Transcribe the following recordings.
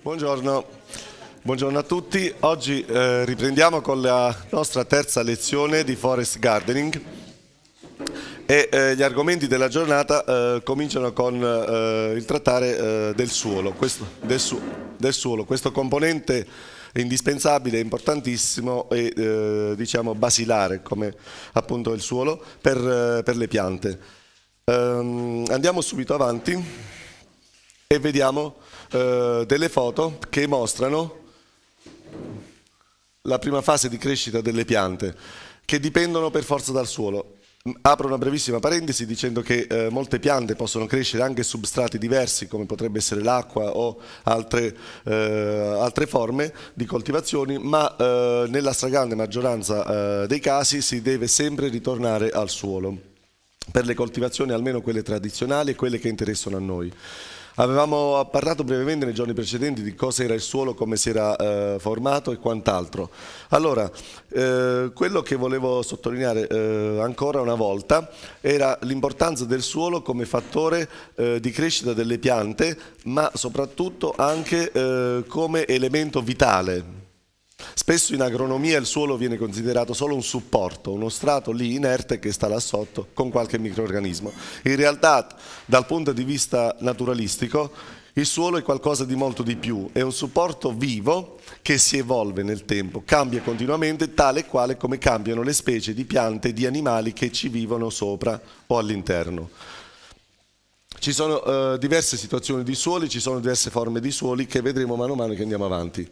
Buongiorno. Buongiorno. a tutti, oggi eh, riprendiamo con la nostra terza lezione di Forest Gardening e eh, gli argomenti della giornata eh, cominciano con eh, il trattare eh, del suolo, questo, del, su, del suolo, questo componente indispensabile, importantissimo e eh, diciamo basilare come appunto il suolo per, per le piante. Um, andiamo subito avanti e vediamo eh, delle foto che mostrano la prima fase di crescita delle piante, che dipendono per forza dal suolo. Mm, apro una brevissima parentesi dicendo che eh, molte piante possono crescere anche su strati diversi come potrebbe essere l'acqua o altre, eh, altre, forme di coltivazioni, ma eh, nella stragrande maggioranza eh, dei casi si deve sempre ritornare al suolo per le coltivazioni almeno quelle tradizionali e quelle che interessano a noi. Avevamo parlato brevemente nei giorni precedenti di cosa era il suolo, come si era eh, formato e quant'altro. Allora, eh, quello che volevo sottolineare eh, ancora una volta era l'importanza del suolo come fattore eh, di crescita delle piante, ma soprattutto anche eh, come elemento vitale Spesso in agronomia il suolo viene considerato solo un supporto, uno strato lì inerte che sta là sotto con qualche microorganismo. In realtà, dal punto di vista naturalistico, il suolo è qualcosa di molto di più, è un supporto vivo che si evolve nel tempo, cambia continuamente tale e quale come cambiano le specie di piante e di animali che ci vivono sopra o all'interno. Ci sono eh, diverse situazioni di suoli, ci sono diverse forme di suoli che vedremo mano a mano che andiamo avanti.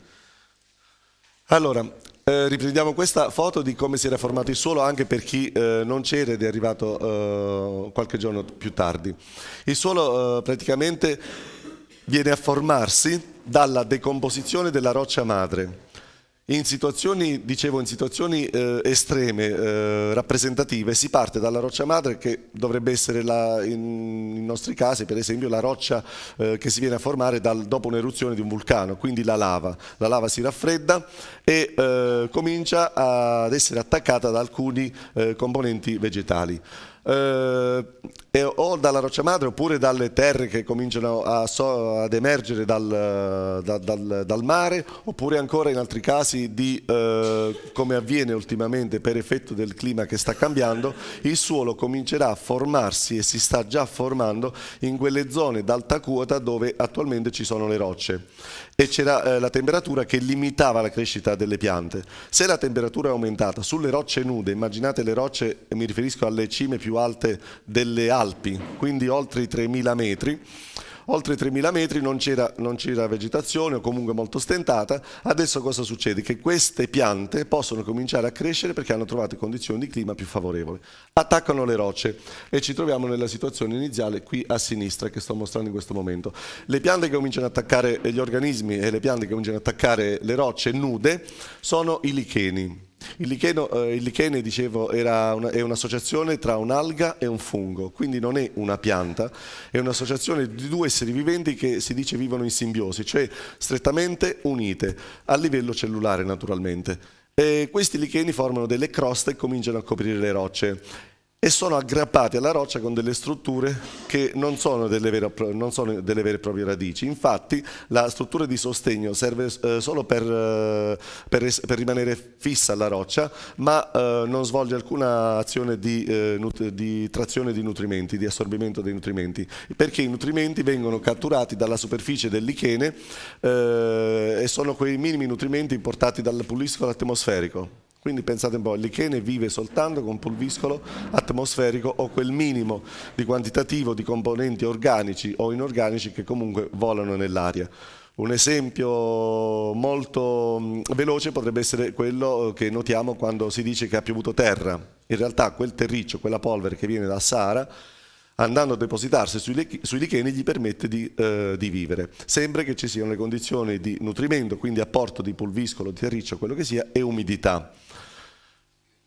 Allora, eh, riprendiamo questa foto di come si era formato il suolo anche per chi eh, non c'era ed è arrivato eh, qualche giorno più tardi. Il suolo eh, praticamente viene a formarsi dalla decomposizione della roccia madre in situazioni, dicevo, in situazioni eh, estreme, eh, rappresentative, si parte dalla roccia madre che dovrebbe essere la, in, in, nostri casi per esempio la roccia eh, che si viene a formare dal, dopo un'eruzione di un vulcano, quindi la lava. La lava si raffredda e eh, comincia ad essere attaccata da alcuni eh, componenti vegetali eh, o dalla roccia madre oppure dalle terre che cominciano a, so, ad emergere dal, da, dal, dal, mare oppure ancora in altri casi di eh, come avviene ultimamente per effetto del clima che sta cambiando il suolo comincerà a formarsi e si sta già formando in quelle zone d'alta quota dove attualmente ci sono le rocce e c'era eh, la temperatura che limitava la crescita delle piante. Se la temperatura è aumentata sulle rocce nude, immaginate le rocce, mi riferisco alle cime più alte delle Alpi, quindi oltre i 3000 metri, oltre 3.000 metri non c'era, vegetazione o comunque molto stentata. Adesso cosa succede? Che queste piante possono cominciare a crescere perché hanno trovato condizioni di clima più favorevoli. Attaccano le rocce e ci troviamo nella situazione iniziale qui a sinistra che sto mostrando in questo momento. Le piante che cominciano ad attaccare gli organismi e le piante che cominciano ad attaccare le rocce nude sono i licheni. Il, licheno, eh, il lichene, dicevo, una, è un'associazione tra un'alga e un fungo, quindi non è una pianta, è un'associazione di due esseri viventi che si dice vivono in simbiosi, cioè strettamente unite a livello cellulare naturalmente. E questi licheni formano delle croste e cominciano a coprire le rocce e sono aggrappati alla roccia con delle strutture che non sono delle vere, non sono delle vere e proprie radici. Infatti la struttura di sostegno serve eh, solo per, eh, per, per, rimanere fissa alla roccia, ma eh, non svolge alcuna azione di, eh, di trazione di nutrimenti, di assorbimento dei nutrimenti, perché i nutrimenti vengono catturati dalla superficie del lichene eh, e sono quei minimi nutrimenti importati dal puliscolo atmosferico. Quindi pensate un po', lichene vive soltanto con pulviscolo atmosferico o quel minimo di quantitativo di componenti organici o inorganici che comunque volano nell'aria. Un esempio molto veloce potrebbe essere quello eh, che notiamo quando si dice che ha piovuto terra. In realtà quel terriccio, quella polvere che viene dal Sahara, andando a depositarsi sui, sui licheni gli permette di, eh, di, vivere. Sempre che ci siano le condizioni di nutrimento, quindi apporto di pulviscolo, di terriccio, quello che sia, e umidità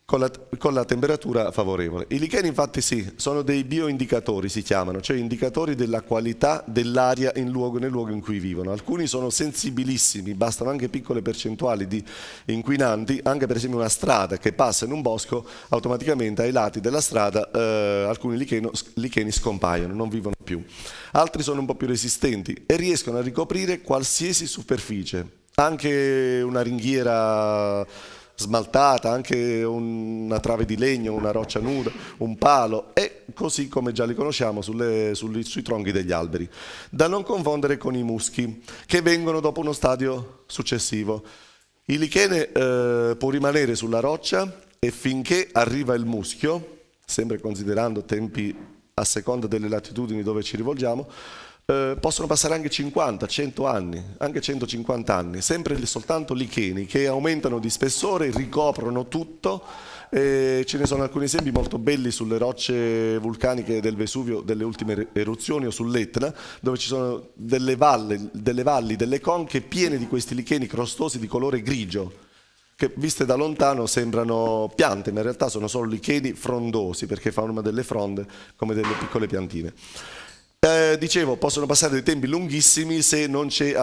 con la, con la, temperatura favorevole. I licheni infatti sì, sono dei bioindicatori si chiamano, cioè indicatori della qualità dell'aria luogo, nel luogo in cui vivono. Alcuni sono sensibilissimi, bastano anche piccole percentuali di inquinanti, anche per esempio una strada che passa in un bosco, automaticamente ai lati della strada eh, alcuni licheno, licheni scompaiono, non vivono più. Altri sono un po' più resistenti e riescono a ricoprire qualsiasi superficie, anche una ringhiera smaltata, anche una trave di legno, una roccia nuda, un palo e così come già li conosciamo sulle, sui, sui tronchi degli alberi. Da non confondere con i muschi che vengono dopo uno stadio successivo. Il lichene eh, può rimanere sulla roccia e finché arriva il muschio, sempre considerando tempi a seconda delle latitudini dove ci rivolgiamo, eh, possono passare anche 50, 100 anni, anche 150 anni, sempre soltanto licheni che aumentano di spessore, ricoprono tutto. Eh, ce ne sono alcuni esempi molto belli sulle rocce vulcaniche del Vesuvio delle ultime er-, eruzioni o sull'Etna, dove ci sono delle, valle, delle valli, delle conche piene di questi licheni crostosi di colore grigio che viste da lontano sembrano piante, ma in realtà sono solo licheni frondosi perché formano delle fronde come delle piccole piantine. Eh, dicevo, possono passare dei tempi lunghissimi se non, eh, se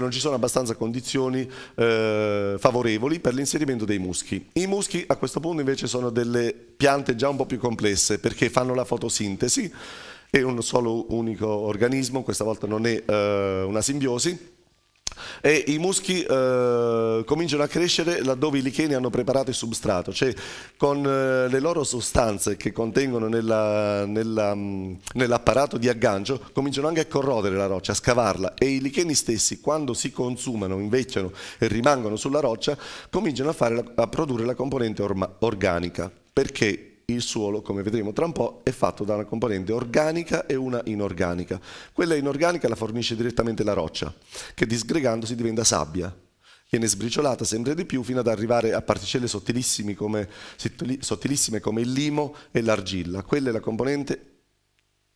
non ci sono abbastanza condizioni eh, favorevoli per l'inserimento dei muschi. I muschi a questo punto invece sono delle piante già un po' più complesse perché fanno la fotosintesi, è un solo unico organismo, questa volta non è eh, una simbiosi, e i muschi eh, cominciano a crescere laddove i licheni hanno preparato il substrato, cioè con eh, le loro sostanze che contengono mm, nell'apparato di aggancio cominciano anche a corrodere la roccia, a scavarla e i licheni stessi quando si consumano, invecchiano e rimangono sulla roccia cominciano a, fare, a produrre la componente organica perché il suolo, come vedremo tra un po', è fatto da una componente organica e una inorganica. Quella inorganica la fornisce direttamente la roccia, che disgregandosi diventa sabbia. Viene sbriciolata sempre di più fino ad arrivare a particelle sottilissime come, sottilissime come il limo e l'argilla. Quella è la componente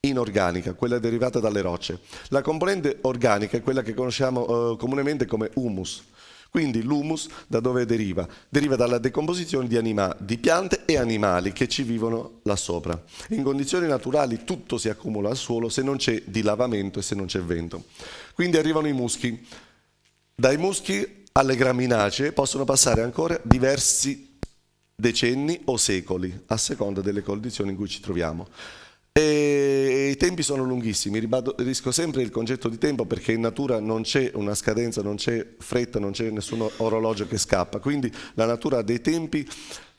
inorganica, quella derivata dalle rocce. La componente organica è quella che conosciamo eh, comunemente come humus quindi l'humus da dove deriva? Deriva dalla decomposizione di, di, piante e animali che ci vivono là sopra. In condizioni naturali tutto si accumula al suolo se non c'è dilavamento e se non c'è vento. Quindi arrivano i muschi. Dai muschi alle graminacee possono passare ancora diversi decenni o secoli, a seconda delle condizioni in cui ci troviamo. E I tempi sono lunghissimi, ribadisco sempre il concetto di tempo perché in natura non c'è una scadenza, non c'è fretta, non c'è nessun orologio che scappa, quindi la natura ha dei tempi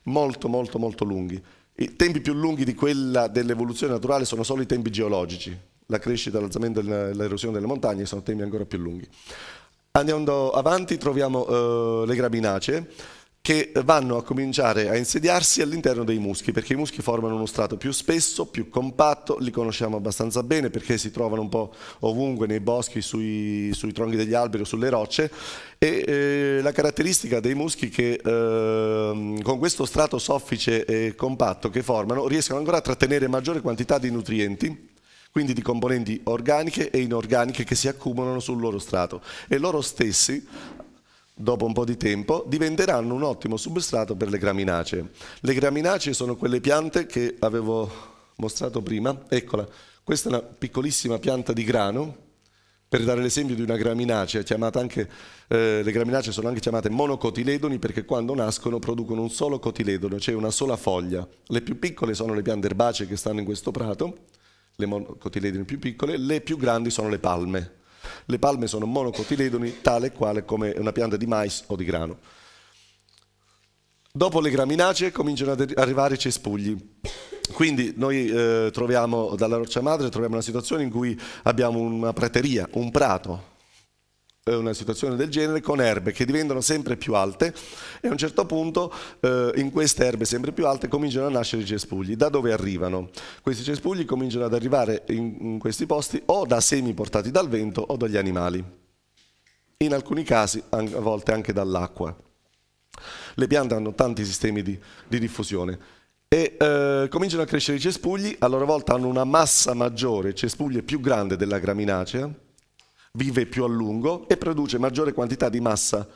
molto molto molto lunghi. I tempi più lunghi di quella dell'evoluzione naturale sono solo i tempi geologici, la crescita, l'alzamento e l'erosione delle montagne sono tempi ancora più lunghi. Andando avanti troviamo eh, le grabinacee che vanno a cominciare a insediarsi all'interno dei muschi, perché i muschi formano uno strato più spesso, più compatto, li conosciamo abbastanza bene perché si trovano un po' ovunque nei boschi, sui, sui tronchi degli alberi o sulle rocce e eh, la caratteristica dei muschi che eh, con questo strato soffice e compatto che formano riescono ancora a trattenere maggiore quantità di nutrienti quindi di componenti organiche e inorganiche che si accumulano sul loro strato e loro stessi dopo un po' di tempo, diventeranno un ottimo substrato per le graminacee. Le graminacee sono quelle piante che avevo mostrato prima, eccola, questa è una piccolissima pianta di grano, per dare l'esempio di una graminacea, anche, eh, le graminacee sono anche chiamate monocotiledoni perché quando nascono producono un solo cotiledono, cioè una sola foglia. Le più piccole sono le piante erbacee che stanno in questo prato, le monocotiledoni più piccole, le più grandi sono le palme, le palme sono monocotiledoni, tale e quale come una pianta di mais o di grano. Dopo le graminacee cominciano ad arrivare i cespugli. Quindi noi eh, troviamo dalla roccia madre troviamo una situazione in cui abbiamo una prateria, un prato eh, una situazione del genere con erbe che diventano sempre più alte e a un certo punto eh, in queste erbe sempre più alte cominciano a nascere i cespugli. Da dove arrivano? Questi cespugli cominciano ad arrivare in, in questi posti o da semi portati dal vento o dagli animali, in alcuni casi a volte anche dall'acqua. Le piante hanno tanti sistemi di, di diffusione e eh, cominciano a crescere i cespugli, a loro volta hanno una massa maggiore, cespuglie più grande della graminacea, vive più a lungo e produce maggiore quantità di massa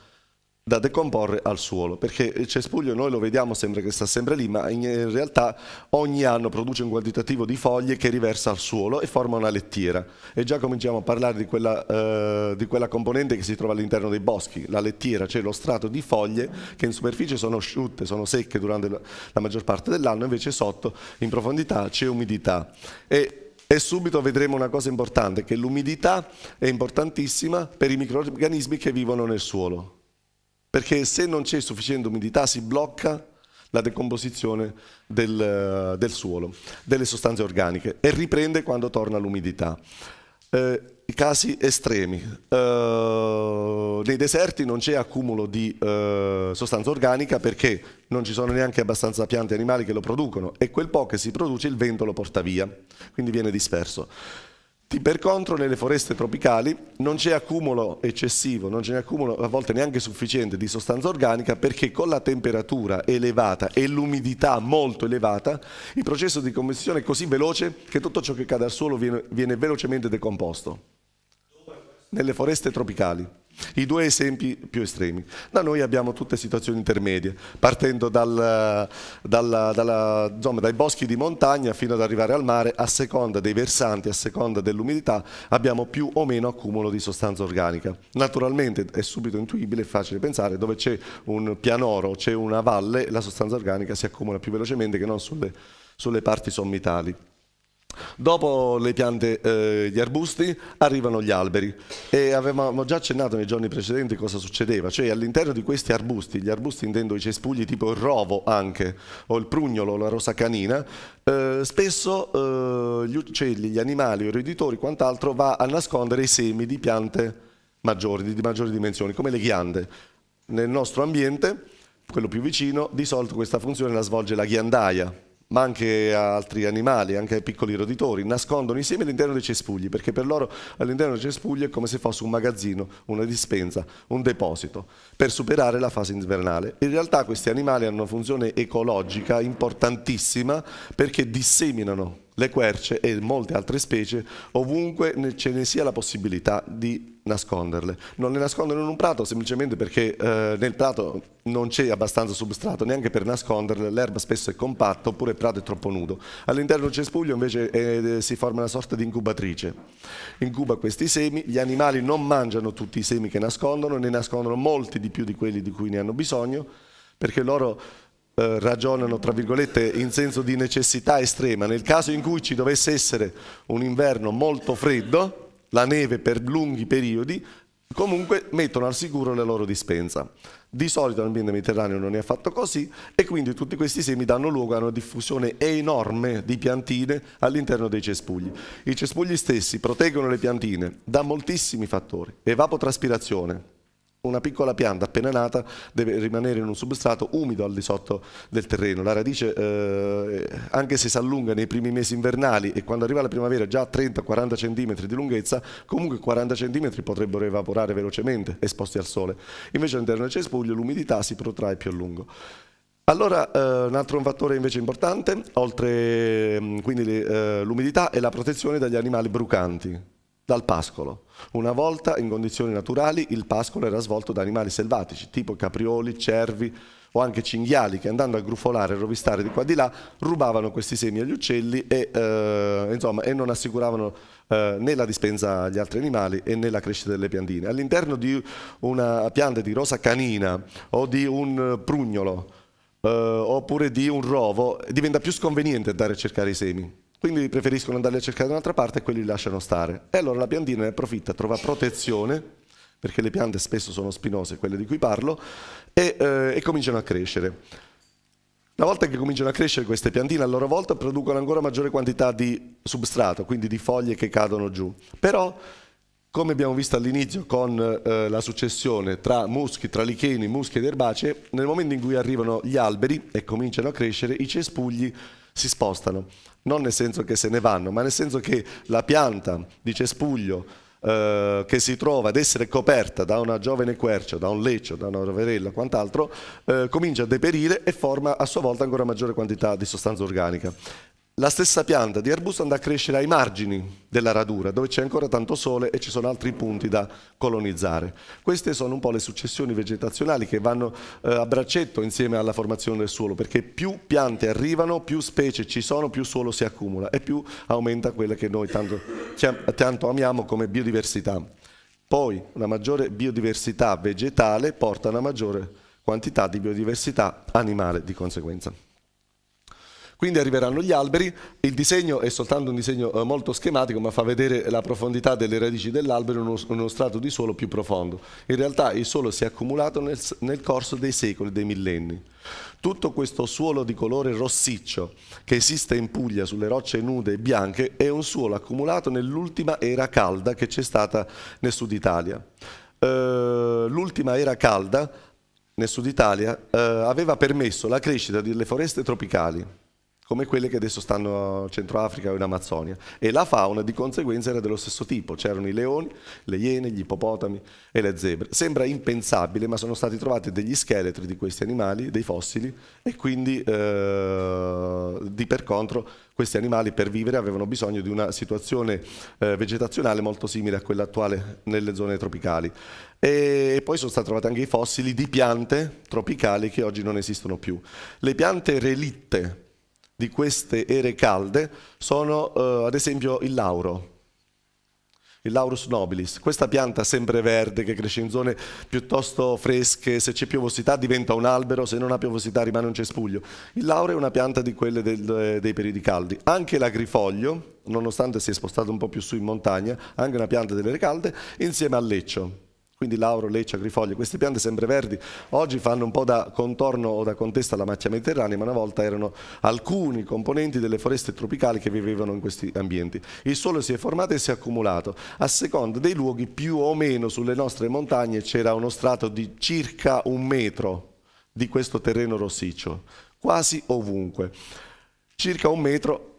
da decomporre al suolo, perché il cespuglio noi lo vediamo, sempre che sta sempre lì, ma in realtà ogni anno produce un quantitativo di foglie che riversa al suolo e forma una lettiera. E già cominciamo a parlare di quella, eh, di quella componente che si trova all'interno dei boschi, la lettiera, cioè lo strato di foglie che in superficie sono asciutte, sono secche durante la maggior parte dell'anno, invece sotto in profondità c'è umidità. E e subito vedremo una cosa importante, che l'umidità è importantissima per i microorganismi che vivono nel suolo, perché se non c'è sufficiente umidità si blocca la decomposizione del, del suolo, delle sostanze organiche e riprende quando torna l'umidità. Eh, casi estremi. Uh, nei deserti non c'è accumulo di uh, sostanza organica perché non ci sono neanche abbastanza piante e animali che lo producono e quel po' che si produce il vento lo porta via, quindi viene disperso. Per contro nelle foreste tropicali non c'è accumulo eccessivo, non c'è accumulo a volte neanche sufficiente di sostanza organica perché con la temperatura elevata e l'umidità molto elevata il processo di combustione è così veloce che tutto ciò che cade al suolo viene, viene velocemente decomposto nelle foreste tropicali. I due esempi più estremi. Da noi abbiamo tutte situazioni intermedie, partendo dal, dalla, dalla, insomma, dai boschi di montagna fino ad arrivare al mare, a seconda dei versanti, a seconda dell'umidità, abbiamo più o meno accumulo di sostanza organica. Naturalmente è subito intuibile, e facile pensare, dove c'è un pianoro, c'è una valle, la sostanza organica si accumula più velocemente che non sulle, sulle parti sommitali. Dopo le piante, eh, gli arbusti, arrivano gli alberi e avevamo già accennato nei giorni precedenti cosa succedeva, cioè all'interno di questi arbusti, gli arbusti intendo i cespugli tipo il rovo anche, o il prugnolo, la rosa canina, eh, spesso eh, gli uccelli, cioè gli animali, i roditori, quant'altro va a nascondere i semi di piante maggiori, di maggiori dimensioni, come le ghiande. Nel nostro ambiente, quello più vicino, di solito questa funzione la svolge la ghiandaia, ma anche a altri animali, anche ai piccoli roditori, nascondono insieme all'interno dei cespugli, perché per loro all'interno dei cespugli è come se fosse un magazzino, una dispensa, un deposito, per superare la fase invernale. In realtà questi animali hanno una funzione ecologica importantissima perché disseminano le querce e molte altre specie, ovunque ce ne sia la possibilità di nasconderle. Non le nascondono in un prato semplicemente perché eh, nel prato non c'è abbastanza substrato neanche per nasconderle, l'erba spesso è compatta oppure il prato è troppo nudo. All'interno del cespuglio invece eh, si forma una sorta di incubatrice. Incuba questi semi, gli animali non mangiano tutti i semi che nascondono, ne nascondono molti di più di quelli di cui ne hanno bisogno perché loro eh, ragionano tra virgolette in senso di necessità estrema, nel caso in cui ci dovesse essere un inverno molto freddo, la neve per lunghi periodi, comunque mettono al sicuro la loro dispensa. Di solito l'ambiente mediterraneo non è affatto così e quindi tutti questi semi danno luogo a una diffusione enorme di piantine all'interno dei cespugli. I cespugli stessi proteggono le piantine da moltissimi fattori, evapotraspirazione, una piccola pianta appena nata deve rimanere in un substrato umido al di sotto del terreno. La radice, eh, anche se si allunga nei primi mesi invernali e quando arriva la primavera già 30-40 cm di lunghezza, comunque 40 cm potrebbero evaporare velocemente esposti al sole. Invece all'interno del cespuglio l'umidità si protrae più a lungo. Allora, eh, un altro fattore invece importante, oltre mm, quindi eh, l'umidità, è la protezione dagli animali brucanti dal pascolo. Una volta, in condizioni naturali, il pascolo era svolto da animali selvatici, tipo caprioli, cervi o anche cinghiali, che andando a grufolare e rovistare di qua e di là, rubavano questi semi agli uccelli e, eh, insomma, e non assicuravano eh, né la dispensa agli altri animali e né la crescita delle piantine. All'interno di una pianta di rosa canina o di un prugnolo eh, oppure di un rovo, diventa più sconveniente andare a cercare i semi quindi preferiscono andarli a cercare da un'altra parte e quelli li lasciano stare. E allora la piantina ne approfitta, trova protezione, perché le piante spesso sono spinose, quelle di cui parlo, e, eh, e cominciano a crescere. Una volta che cominciano a crescere queste piantine, a loro volta producono ancora maggiore quantità di substrato, quindi di foglie che cadono giù. Però, come abbiamo visto all'inizio con eh, la successione tra muschi, tra licheni, muschi ed erbacee, nel momento in cui arrivano gli alberi e cominciano a crescere, i cespugli si spostano non nel senso che se ne vanno, ma nel senso che la pianta di cespuglio eh, che si trova ad essere coperta da una giovane quercia, da un leccio, da una roverella, quant'altro, eh, comincia a deperire e forma a sua volta ancora maggiore quantità di sostanza organica la stessa pianta di arbusto andrà a crescere ai margini della radura, dove c'è ancora tanto sole e ci sono altri punti da colonizzare. Queste sono un po' le successioni vegetazionali che vanno eh, a braccetto insieme alla formazione del suolo, perché più piante arrivano, più specie ci sono, più suolo si accumula e più aumenta quella che noi tanto, tanto amiamo come biodiversità. Poi una maggiore biodiversità vegetale porta a una maggiore quantità di biodiversità animale di conseguenza. Quindi arriveranno gli alberi, il disegno è soltanto un disegno eh, molto schematico ma fa vedere la profondità delle radici dell'albero in uno, uno, strato di suolo più profondo. In realtà il suolo si è accumulato nel, nel corso dei secoli, dei millenni. Tutto questo suolo di colore rossiccio che esiste in Puglia sulle rocce nude e bianche è un suolo accumulato nell'ultima era calda che c'è stata nel sud Italia. Uh, l'ultima era calda nel sud Italia uh, aveva permesso la crescita delle foreste tropicali, come quelle che adesso stanno a Centroafrica o in Amazzonia. E la fauna di conseguenza era dello stesso tipo, c'erano i leoni, le iene, gli ippopotami e le zebre. Sembra impensabile, ma sono stati trovati degli scheletri di questi animali, dei fossili, e quindi eh, di per contro questi animali per vivere avevano bisogno di una situazione eh, vegetazionale molto simile a quella attuale nelle zone tropicali. E poi sono stati trovati anche i fossili di piante tropicali che oggi non esistono più. Le piante relitte di queste ere calde sono eh, ad esempio il lauro, il Laurus nobilis. Questa pianta sempreverde che cresce in zone piuttosto fresche, se c'è piovosità diventa un albero, se non ha piovosità rimane un cespuglio. Il lauro è una pianta di quelle del, eh, dei periodi caldi. Anche l'agrifoglio, nonostante sia spostato un po' più su in montagna, anche una pianta delle calde, insieme al leccio quindi lauro, leccia, grifoglie, queste piante sempreverdi oggi fanno un po' da contorno o da contesta alla macchia mediterranea, ma una volta erano alcuni componenti delle foreste tropicali che vivevano in questi ambienti. Il suolo si è formato e si è accumulato. A seconda dei luoghi, più o meno sulle nostre montagne c'era uno strato di circa un metro di questo terreno rossiccio, quasi ovunque. Circa un metro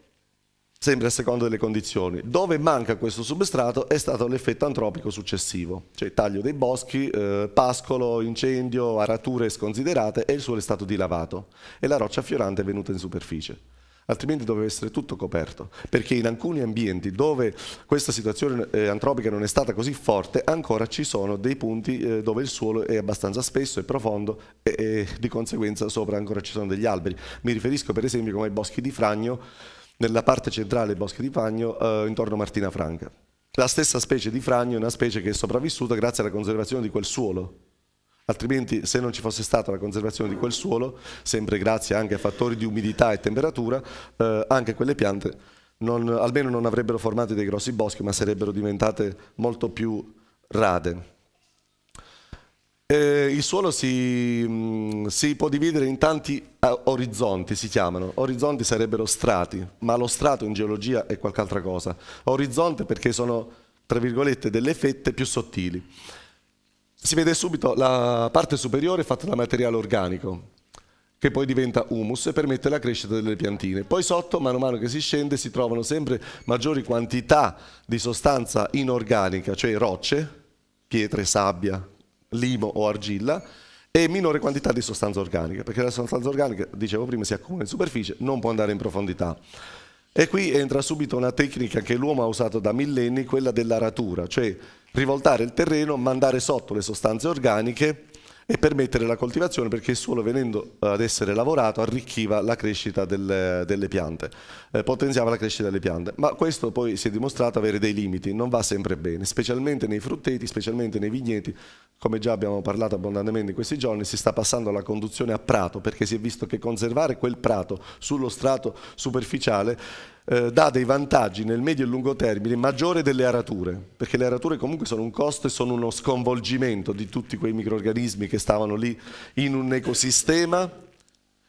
sempre a seconda delle condizioni. Dove manca questo substrato è stato l'effetto antropico successivo, cioè taglio dei boschi, eh, pascolo, incendio, arature sconsiderate e il suolo è stato dilavato e la roccia fiorante è venuta in superficie. Altrimenti doveva essere tutto coperto, perché in alcuni ambienti dove questa situazione eh, antropica non è stata così forte, ancora ci sono dei punti eh, dove il suolo è abbastanza spesso e profondo e, e di conseguenza sopra ancora ci sono degli alberi. Mi riferisco per esempio come ai boschi di fragno, nella parte centrale del bosco di Fagno, eh, intorno a Martina Franca. La stessa specie di fragno è una specie che è sopravvissuta grazie alla conservazione di quel suolo. Altrimenti, se non ci fosse stata la conservazione di quel suolo, sempre grazie anche a fattori di umidità e temperatura, eh, anche quelle piante non, almeno non avrebbero formato dei grossi boschi, ma sarebbero diventate molto più rade. Eh, il suolo si, mm, si, può dividere in tanti eh, orizzonti, si chiamano. Orizzonti sarebbero strati, ma lo strato in geologia è qualche altra cosa. Orizzonte perché sono, tra virgolette, delle fette più sottili. Si vede subito la parte superiore fatta da materiale organico, che poi diventa humus e permette la crescita delle piantine. Poi sotto, mano a mano che si scende, si trovano sempre maggiori quantità di sostanza inorganica, cioè rocce, pietre, sabbia, limo o argilla e minore quantità di sostanza organica, perché la sostanza organica, dicevo prima, si accumula in superficie, non può andare in profondità. E qui entra subito una tecnica che l'uomo ha usato da millenni, quella dell'aratura, cioè rivoltare il terreno, mandare sotto le sostanze organiche e permettere la coltivazione perché il suolo venendo ad essere lavorato arricchiva la crescita delle, delle piante, eh, potenziava la crescita delle piante. Ma questo poi si è dimostrato avere dei limiti, non va sempre bene, specialmente nei frutteti, specialmente nei vigneti, come già abbiamo parlato abbondantemente in questi giorni, si sta passando alla conduzione a prato perché si è visto che conservare quel prato sullo strato superficiale eh, dà dei vantaggi nel medio e lungo termine maggiore delle arature, perché le arature comunque sono un costo e sono uno sconvolgimento di tutti quei microrganismi che stavano lì in un ecosistema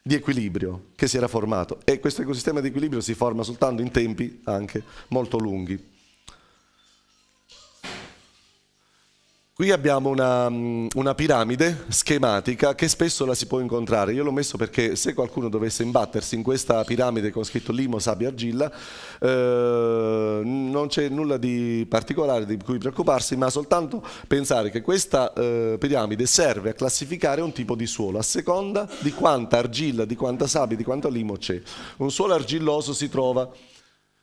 di equilibrio che si era formato e questo ecosistema di equilibrio si forma soltanto in tempi anche molto lunghi. Qui abbiamo una, mm, una, piramide schematica che spesso la si può incontrare. Io l'ho messo perché se qualcuno dovesse imbattersi in questa piramide con scritto limo, sabbia, argilla, eh, non c'è nulla di particolare di cui preoccuparsi, ma soltanto pensare che questa eh, piramide serve a classificare un tipo di suolo a seconda di quanta argilla, di quanta sabbia, di quanto limo c'è. Un suolo argilloso si trova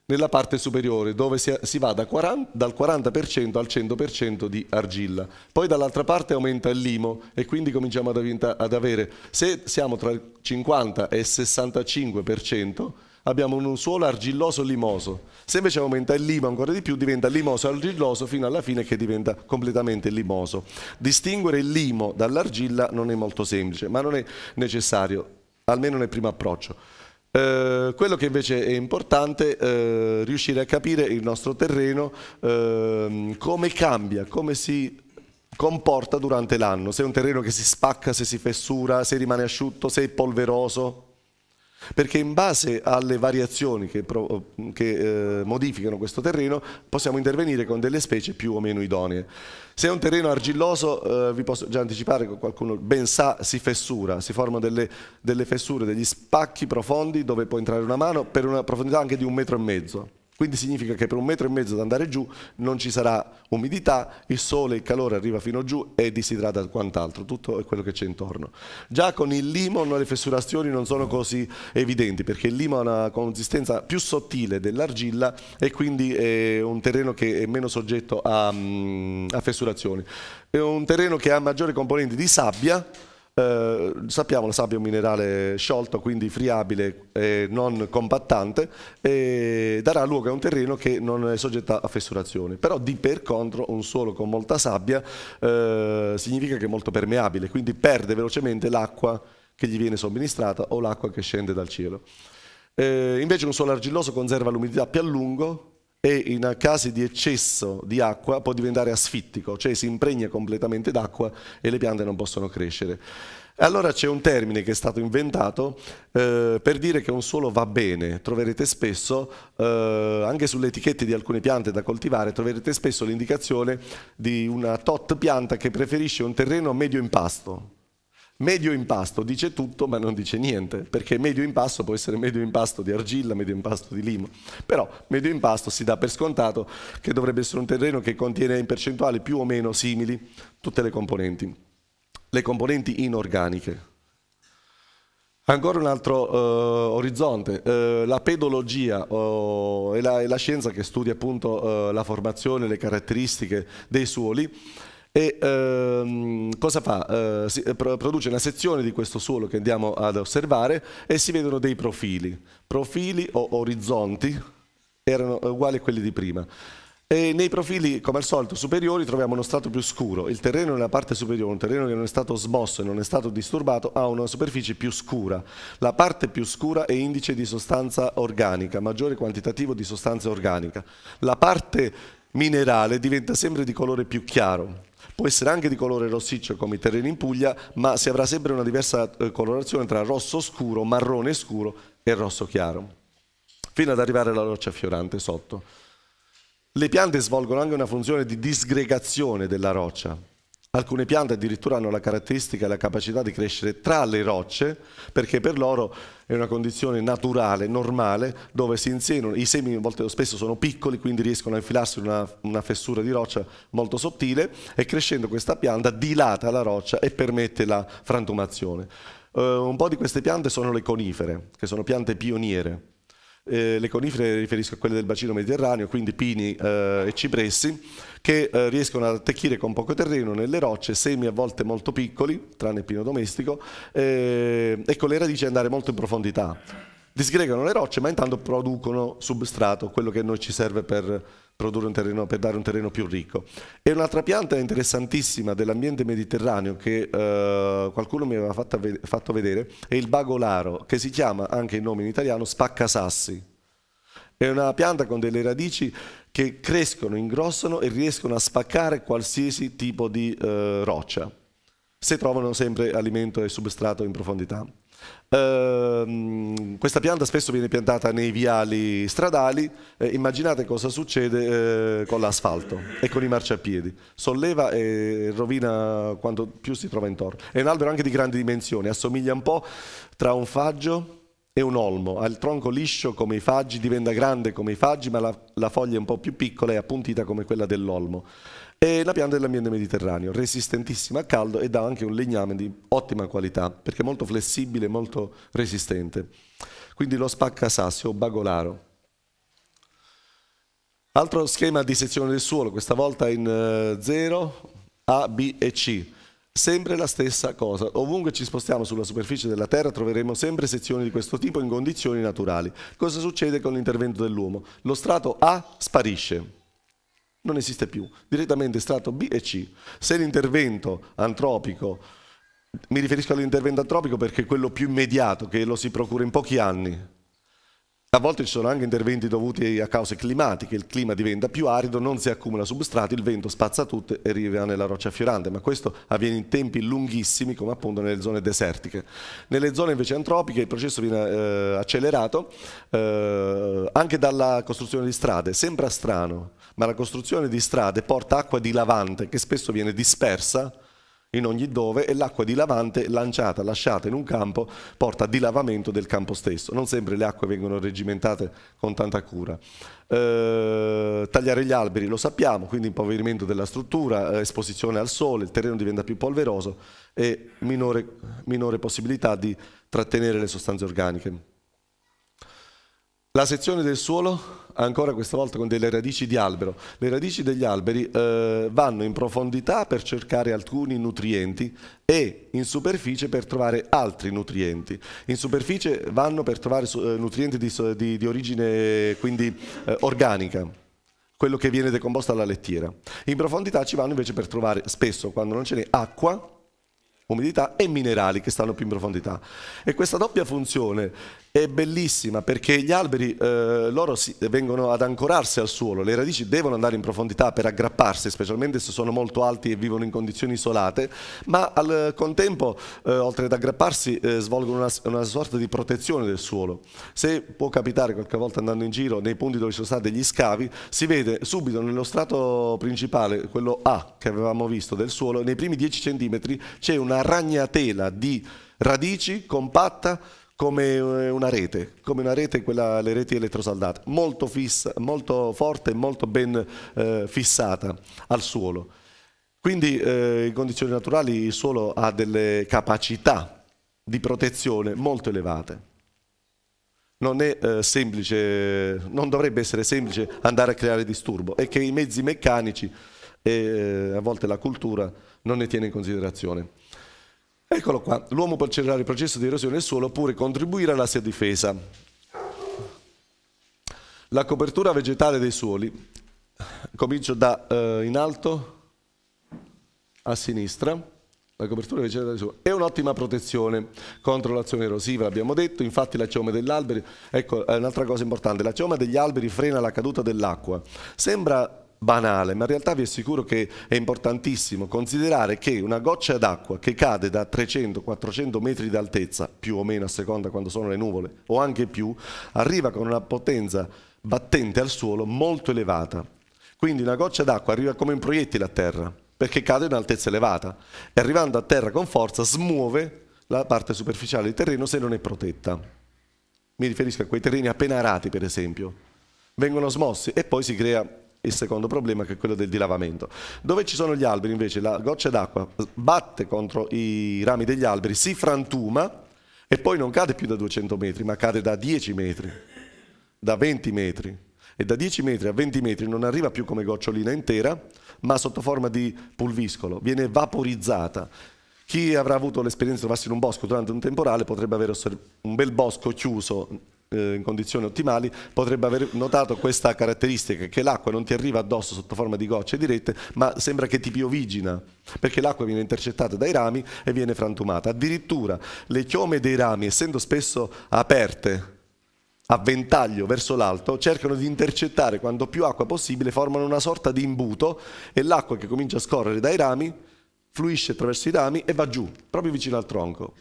nella parte superiore dove si, va da 40, dal 40% al 100% di argilla. Poi dall'altra parte aumenta il limo e quindi cominciamo ad, avere, se siamo tra il 50 e il 65%, abbiamo un suolo argilloso limoso. Se invece aumenta il limo ancora di più, diventa limoso argilloso fino alla fine che diventa completamente limoso. Distinguere il limo dall'argilla non è molto semplice, ma non è necessario, almeno nel primo approccio. Eh, quello che invece è importante è eh, riuscire a capire il nostro terreno, eh, come cambia, come si comporta durante l'anno, se è un terreno che si spacca, se si fessura, se rimane asciutto, se è polveroso perché in base alle variazioni che, che eh, modificano questo terreno possiamo intervenire con delle specie più o meno idonee. Se è un terreno argilloso, eh, vi posso già anticipare che qualcuno ben sa, si fessura, si formano delle, delle fessure, degli spacchi profondi dove può entrare una mano per una profondità anche di un metro e mezzo. Quindi significa che per un metro e mezzo da andare giù non ci sarà umidità, il sole, il calore arriva fino giù e disidrata quant'altro, tutto quello che c'è intorno. Già con il limon le fessurazioni non sono così evidenti perché il limon ha una consistenza più sottile dell'argilla e quindi è un terreno che è meno soggetto a, mm, a fessurazioni. È un terreno che ha maggiori componenti di sabbia eh, sappiamo la sabbia è un minerale sciolto, quindi friabile e non compattante, e darà luogo a un terreno che non è soggetto a fessurazione. Però di per contro un suolo con molta sabbia eh, significa che è molto permeabile, quindi perde velocemente l'acqua che gli viene somministrata o l'acqua che scende dal cielo. Eh, invece un suolo argilloso conserva l'umidità più a lungo e in casi di eccesso di acqua può diventare asfittico, cioè si impregna completamente d'acqua e le piante non possono crescere. Allora c'è un termine che è stato inventato eh, per dire che un suolo va bene. Troverete spesso, eh, anche sulle etichette di alcune piante da coltivare, troverete spesso l'indicazione di una tot pianta che preferisce un terreno medio impasto, Medio impasto dice tutto ma non dice niente, perché medio impasto può essere medio impasto di argilla, medio impasto di limo, però medio impasto si dà per scontato che dovrebbe essere un terreno che contiene in percentuale più o meno simili tutte le componenti, le componenti inorganiche. Ancora un altro eh, orizzonte, eh, la pedologia oh, è, la, è, la, scienza che studia appunto eh, la formazione, le caratteristiche dei suoli e ehm, cosa fa? Eh, si, eh, produce una sezione di questo suolo che andiamo ad osservare e si vedono dei profili. Profili o orizzonti erano uguali a quelli di prima. E nei profili, come al solito, superiori troviamo uno strato più scuro. Il terreno nella parte superiore, un terreno che non è stato smosso e non è stato disturbato, ha una superficie più scura. La parte più scura è indice di sostanza organica, maggiore quantitativo di sostanza organica. La parte minerale diventa sempre di colore più chiaro può essere anche di colore rossiccio come i terreni in Puglia, ma si avrà sempre una diversa eh, colorazione tra rosso scuro, marrone scuro e rosso chiaro, fino ad arrivare alla roccia fiorante sotto. Le piante svolgono anche una funzione di disgregazione della roccia, Alcune piante addirittura hanno la caratteristica e la capacità di crescere tra le rocce, perché per loro è una condizione naturale, normale, dove si insinuano, i semi molto spesso sono piccoli, quindi riescono a infilarsi in una, una fessura di roccia molto sottile e crescendo questa pianta dilata la roccia e permette la frantumazione. Uh, un po' di queste piante sono le conifere, che sono piante pioniere eh, le conifere riferisco a quelle del bacino mediterraneo, quindi pini eh, e cipressi, che eh, riescono ad attecchire con poco terreno nelle rocce, semi a volte molto piccoli, tranne il pino domestico, eh, e con le radici andare molto in profondità. Disgregano le rocce, ma intanto producono substrato, quello che a noi ci serve per produrre un terreno, per dare un terreno più ricco. E un'altra pianta interessantissima dell'ambiente mediterraneo che eh, qualcuno mi aveva ve fatto vedere è il bagolaro, che si chiama anche il nome in italiano spaccasassi. È una pianta con delle radici che crescono, ingrossano e riescono a spaccare qualsiasi tipo di eh, roccia, se trovano sempre alimento e substrato in profondità. Ehm, questa pianta spesso viene piantata nei viali stradali, eh, immaginate cosa succede eh, con l'asfalto e con i marciapiedi, solleva e rovina quanto più si trova intorno. È un albero anche di grandi dimensioni, assomiglia un po' tra un faggio e un olmo, ha il tronco liscio come i faggi, diventa grande come i faggi, ma la, la foglia è un po' più piccola e appuntita come quella dell'olmo. E la pianta dell'ambiente mediterraneo, resistentissima al caldo e dà anche un legname di ottima qualità, perché è molto flessibile, e molto resistente. Quindi lo spaccasassio o bagolaro. Altro schema di sezione del suolo, questa volta in 0, eh, A, B e C sempre la stessa cosa. Ovunque ci spostiamo sulla superficie della Terra troveremo sempre sezioni di questo tipo in condizioni naturali. Cosa succede con l'intervento dell'uomo? Lo strato A sparisce non esiste più, direttamente strato B e C. Se l'intervento antropico, mi riferisco all'intervento antropico perché è quello più immediato, che lo si procura in pochi anni, a volte ci sono anche interventi dovuti a cause climatiche, il clima diventa più arido, non si accumula substrato, il vento spazza tutto e arriva nella roccia fiorante, ma questo avviene in tempi lunghissimi come appunto nelle zone desertiche. Nelle zone invece antropiche il processo viene eh, accelerato eh, anche dalla costruzione di strade, sembra strano, ma la costruzione di strade porta acqua di lavante che spesso viene dispersa in ogni dove e l'acqua di lavante lanciata, lasciata in un campo, porta a dilavamento del campo stesso. Non sempre le acque vengono regimentate con tanta cura. Eh, tagliare gli alberi lo sappiamo, quindi impoverimento della struttura, eh, esposizione al sole, il terreno diventa più polveroso e minore, minore possibilità di trattenere le sostanze organiche. La sezione del suolo ancora questa volta con delle radici di albero. Le radici degli alberi eh, vanno in profondità per cercare alcuni nutrienti e in superficie per trovare altri nutrienti. In superficie vanno per trovare eh, nutrienti di, di, di, origine quindi eh, organica quello che viene decomposto alla lettiera. In profondità ci vanno invece per trovare spesso, quando non ce n'è, acqua, umidità e minerali che stanno più in profondità. E questa doppia funzione è bellissima perché gli alberi eh, loro si, vengono ad ancorarsi al suolo, le radici devono andare in profondità per aggrapparsi, specialmente se sono molto alti e vivono in condizioni isolate, ma al contempo, eh, oltre ad aggrapparsi, eh, svolgono una, una, sorta di protezione del suolo. Se può capitare qualche volta andando in giro nei punti dove ci sono stati degli scavi, si vede subito nello strato principale, quello A che avevamo visto del suolo, nei primi 10 cm c'è una ragnatela di radici compatta come eh, una rete, come una rete quella, le reti elettrosaldate, molto, fissa, molto forte e molto ben eh, fissata al suolo. Quindi eh, in condizioni naturali il suolo ha delle capacità di protezione molto elevate. Non, è, eh, semplice, non dovrebbe essere semplice andare a creare disturbo, è che i mezzi meccanici e eh, a volte la cultura non ne tiene in considerazione. Eccolo qua, l'uomo può accelerare il processo di erosione del suolo oppure contribuire alla sua difesa. La copertura vegetale dei suoli, comincio da eh, in alto a sinistra, la copertura vegetale del suolo è un'ottima protezione contro l'azione erosiva, l'abbiamo detto, infatti la cioma degli alberi, ecco un'altra cosa importante, la cioma degli alberi frena la caduta dell'acqua. Sembra banale, ma in realtà vi assicuro che è importantissimo considerare che una goccia d'acqua che cade da 300-400 metri di altezza, più o meno a seconda quando sono le nuvole, o anche più, arriva con una potenza battente al suolo molto elevata. Quindi una goccia d'acqua arriva come un proiettile a terra, perché cade a un'altezza elevata e arrivando a terra con forza smuove la parte superficiale del terreno se non è protetta. Mi riferisco a quei terreni appena arati, per esempio. Vengono smossi e poi si crea il secondo problema che è quello del dilavamento. Dove ci sono gli alberi invece la goccia d'acqua batte contro i rami degli alberi, si frantuma e poi non cade più da 200 metri, ma cade da 10 metri, da 20 metri. E da 10 metri a 20 metri non arriva più come gocciolina intera, ma sotto forma di pulviscolo, viene vaporizzata. Chi avrà avuto l'esperienza di trovarsi in un bosco durante un temporale potrebbe avere un bel bosco chiuso eh, in condizioni ottimali potrebbe aver notato questa caratteristica che l'acqua non ti arriva addosso sotto forma di gocce dirette ma sembra che ti piovigina perché l'acqua viene intercettata dai rami e viene frantumata addirittura le chiome dei rami essendo spesso aperte a ventaglio verso l'alto cercano di intercettare quanto più acqua possibile formano una sorta di imbuto e l'acqua che comincia a scorrere dai rami fluisce attraverso i rami e va giù proprio vicino al tronco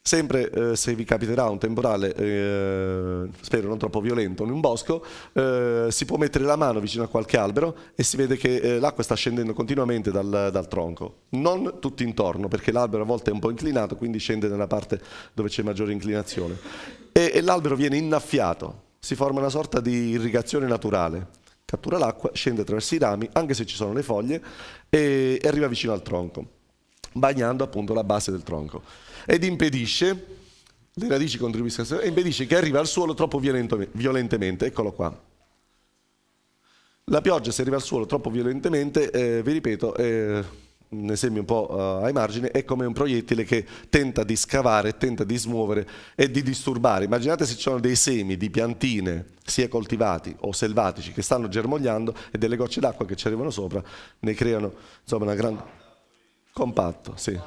Sempre eh, se vi capiterà un temporale, eh, spero non troppo violento, in un bosco, eh, si può mettere la mano vicino a qualche albero e si vede che eh, l'acqua sta scendendo continuamente dal, dal, tronco. Non tutto intorno, perché l'albero a volte è un po' inclinato, quindi scende nella parte dove c'è maggiore inclinazione. E, e l'albero viene innaffiato, si forma una sorta di irrigazione naturale cattura l'acqua, scende attraverso i rami, anche se ci sono le foglie, e, arriva vicino al tronco bagnando appunto la base del tronco. Ed impedisce, le radici contribuiscono, e impedisce che arrivi al suolo troppo violentemente. Eccolo qua. La pioggia se arriva al suolo troppo violentemente, eh, vi ripeto, eh, un esempio un po' uh, ai margini, è come un proiettile che tenta di scavare, tenta di smuovere e di disturbare. Immaginate se ci sono dei semi di piantine, sia coltivati o selvatici, che stanno germogliando e delle gocce d'acqua che ci arrivano sopra ne creano insomma, una grande Compatto, sì.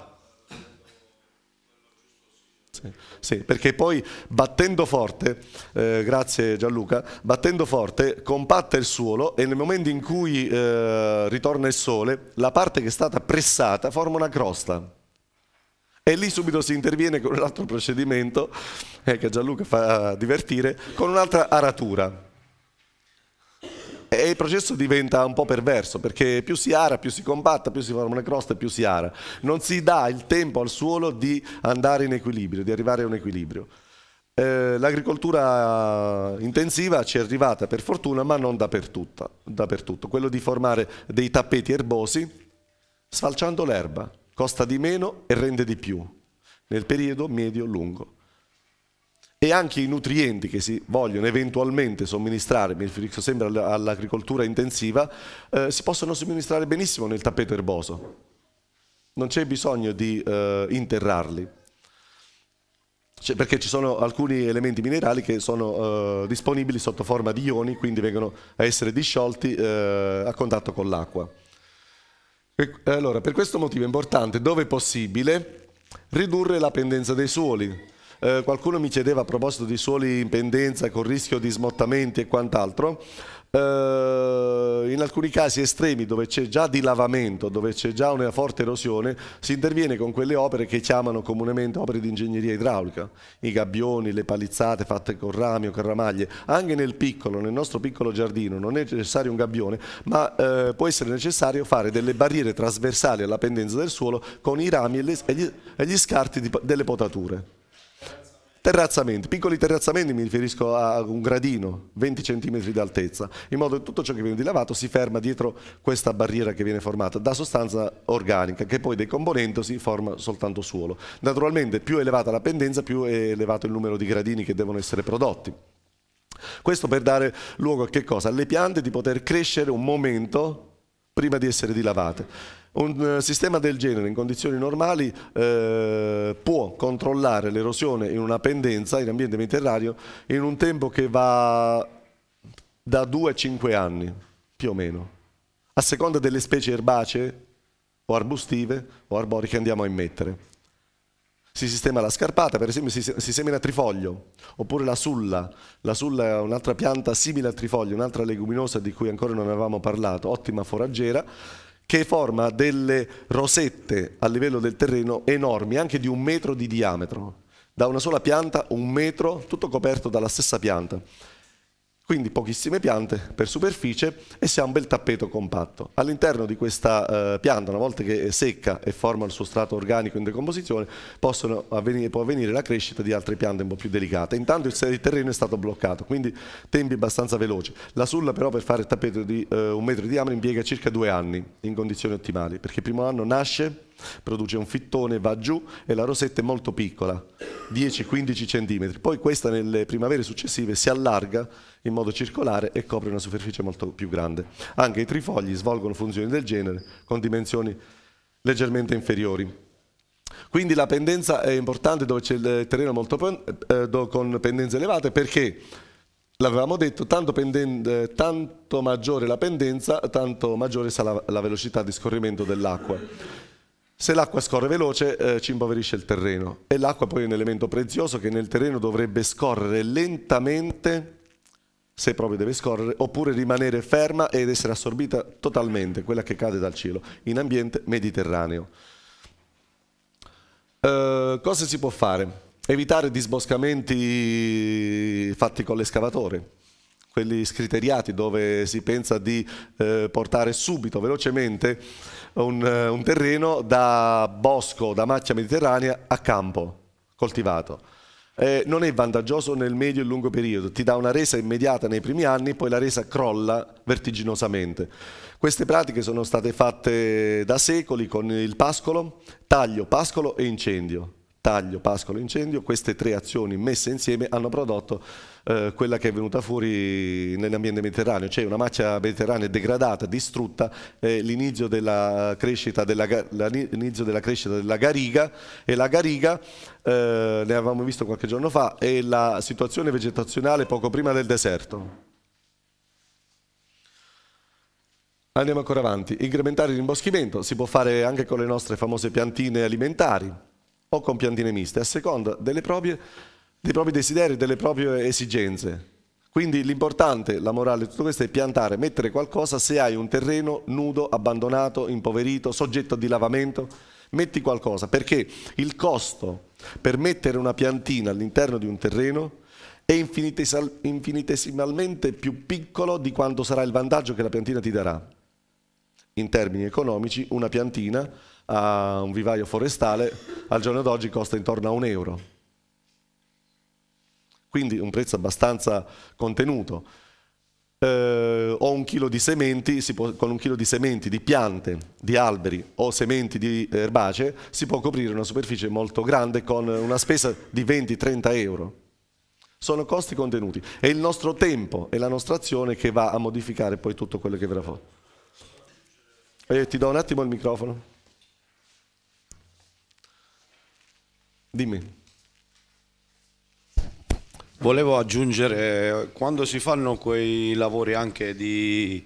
Sì, sì, perché poi battendo forte, eh, grazie Gianluca, battendo forte compatta il suolo e nel momento in cui eh, ritorna il sole, la parte che è stata pressata forma una crosta. E lì subito si interviene con un altro procedimento, eh, che Gianluca fa divertire, con un'altra aratura. E il processo diventa un po' perverso perché più si ara, più si compatta, più si forma una crosta, più si ara. Non si dà il tempo al suolo di andare in equilibrio, di arrivare a un equilibrio. Eh, l'agricoltura intensiva ci è arrivata per fortuna, ma non dappertutto, dappertutto. Quello di formare dei tappeti erbosi sfalciando l'erba, costa di meno e rende di più nel periodo medio-lungo e anche i nutrienti che si vogliono eventualmente somministrare, mi riferisco sempre all'agricoltura intensiva, eh, si possono somministrare benissimo nel tappeto erboso. Non c'è bisogno di eh, interrarli, cioè, perché ci sono alcuni elementi minerali che sono eh, disponibili sotto forma di ioni, quindi vengono a essere disciolti eh, a contatto con l'acqua. Allora, per questo motivo è importante, dove possibile, ridurre la pendenza dei suoli, eh, qualcuno mi chiedeva a proposito di suoli in pendenza con rischio di smottamenti e quant'altro, eh, in alcuni casi estremi dove c'è già dilavamento, dove c'è già una forte erosione, si interviene con quelle opere che chiamano comunemente opere di ingegneria idraulica, i gabbioni, le palizzate fatte con rami o con ramaglie, anche nel piccolo, nel nostro piccolo giardino non è necessario un gabbione, ma eh, può essere necessario fare delle barriere trasversali alla pendenza del suolo con i rami e, le, e gli, e gli scarti di, delle potature. Terrazzamenti, piccoli terrazzamenti, mi riferisco a un gradino, 20 cm di altezza, in modo che tutto ciò che viene dilavato si ferma dietro questa barriera che viene formata da sostanza organica, che poi decomponendosi forma soltanto suolo. Naturalmente più elevata la pendenza, più è elevato il numero di gradini che devono essere prodotti. Questo per dare luogo a che cosa? Alle piante di poter crescere un momento prima di essere dilavate. Un eh, sistema del genere in condizioni normali eh, può controllare l'erosione in una pendenza, in ambiente mediterraneo, in un tempo che va da 2 a 5 anni, più o meno, a seconda delle specie erbacee o arbustive o arbori che andiamo a immettere. Si sistema la scarpata, per esempio si, semina trifoglio, oppure la sulla. La sulla è un'altra pianta simile al trifoglio, un'altra leguminosa di cui ancora non avevamo parlato, ottima foraggera che forma delle rosette a livello del terreno enormi, anche di un metro di diametro, da una sola pianta un metro, tutto coperto dalla stessa pianta. Quindi pochissime piante per superficie e si ha un bel tappeto compatto. All'interno di questa eh, pianta, una volta che secca e forma il suo strato organico in decomposizione, avvenire, può avvenire la crescita di altre piante un po' più delicate. Intanto il, terreno è stato bloccato, quindi tempi abbastanza veloci. La sulla però per fare il tappeto di eh, un metro di diametro impiega circa due anni in condizioni ottimali, perché il primo anno nasce, produce un fittone, va giù e la rosetta è molto piccola 10-15 cm. Poi questa nelle primavere successive si allarga in modo circolare e copre una superficie molto più grande. Anche i trifogli svolgono funzioni del genere con dimensioni leggermente inferiori. Quindi la pendenza è importante dove c'è il terreno molto eh, con pendenze elevate perché l'avevamo detto, tanto, tanto, maggiore la pendenza, tanto maggiore sarà la, la velocità di scorrimento dell'acqua. Se l'acqua scorre veloce eh, ci impoverisce il terreno e l'acqua poi è un elemento prezioso che nel terreno dovrebbe scorrere lentamente, se proprio deve scorrere, oppure rimanere ferma ed essere assorbita totalmente, quella che cade dal cielo, in ambiente mediterraneo. Eh, cosa si può fare? Evitare disboscamenti fatti con l'escavatore quelli scriteriati dove si pensa di eh, portare subito, velocemente, un, eh, un terreno da bosco, da macchia mediterranea a campo coltivato. Eh, non è vantaggioso nel medio e lungo periodo, ti dà una resa immediata nei primi anni, poi la resa crolla vertiginosamente. Queste pratiche sono state fatte da secoli con il pascolo, taglio, pascolo e incendio. Taglio, pascolo, incendio, queste tre azioni messe insieme hanno prodotto eh, quella che è venuta fuori nell'ambiente mediterraneo, cioè una macchia mediterranea degradata, distrutta, eh, l'inizio della, eh, della crescita della gariga e la gariga eh, ne avevamo visto qualche giorno fa, è la situazione vegetazionale poco prima del deserto. Andiamo ancora avanti. Incrementare l'imboschimento si può fare anche con le nostre famose piantine alimentari o con piantine miste, a seconda delle proprie dei propri desideri, delle proprie esigenze. Quindi l'importante, la morale di tutto questo è piantare, mettere qualcosa se hai un terreno nudo, abbandonato, impoverito, soggetto di lavamento, metti qualcosa, perché il costo per mettere una piantina all'interno di un terreno è infinitesimalmente più piccolo di quanto sarà il vantaggio che la piantina ti darà. In termini economici, una piantina a un vivaio forestale al giorno d'oggi costa intorno a un euro quindi un prezzo abbastanza contenuto. Eh, o un chilo di sementi, può, con un chilo di sementi di piante, di alberi o sementi di erbacee si può coprire una superficie molto grande con una spesa di 20-30 euro. Sono costi contenuti. È il nostro tempo e la nostra azione che va a modificare poi tutto quello che verrà fuori. Eh, ti do un attimo il microfono. Dimmi. Volevo aggiungere, quando si fanno quei lavori anche di,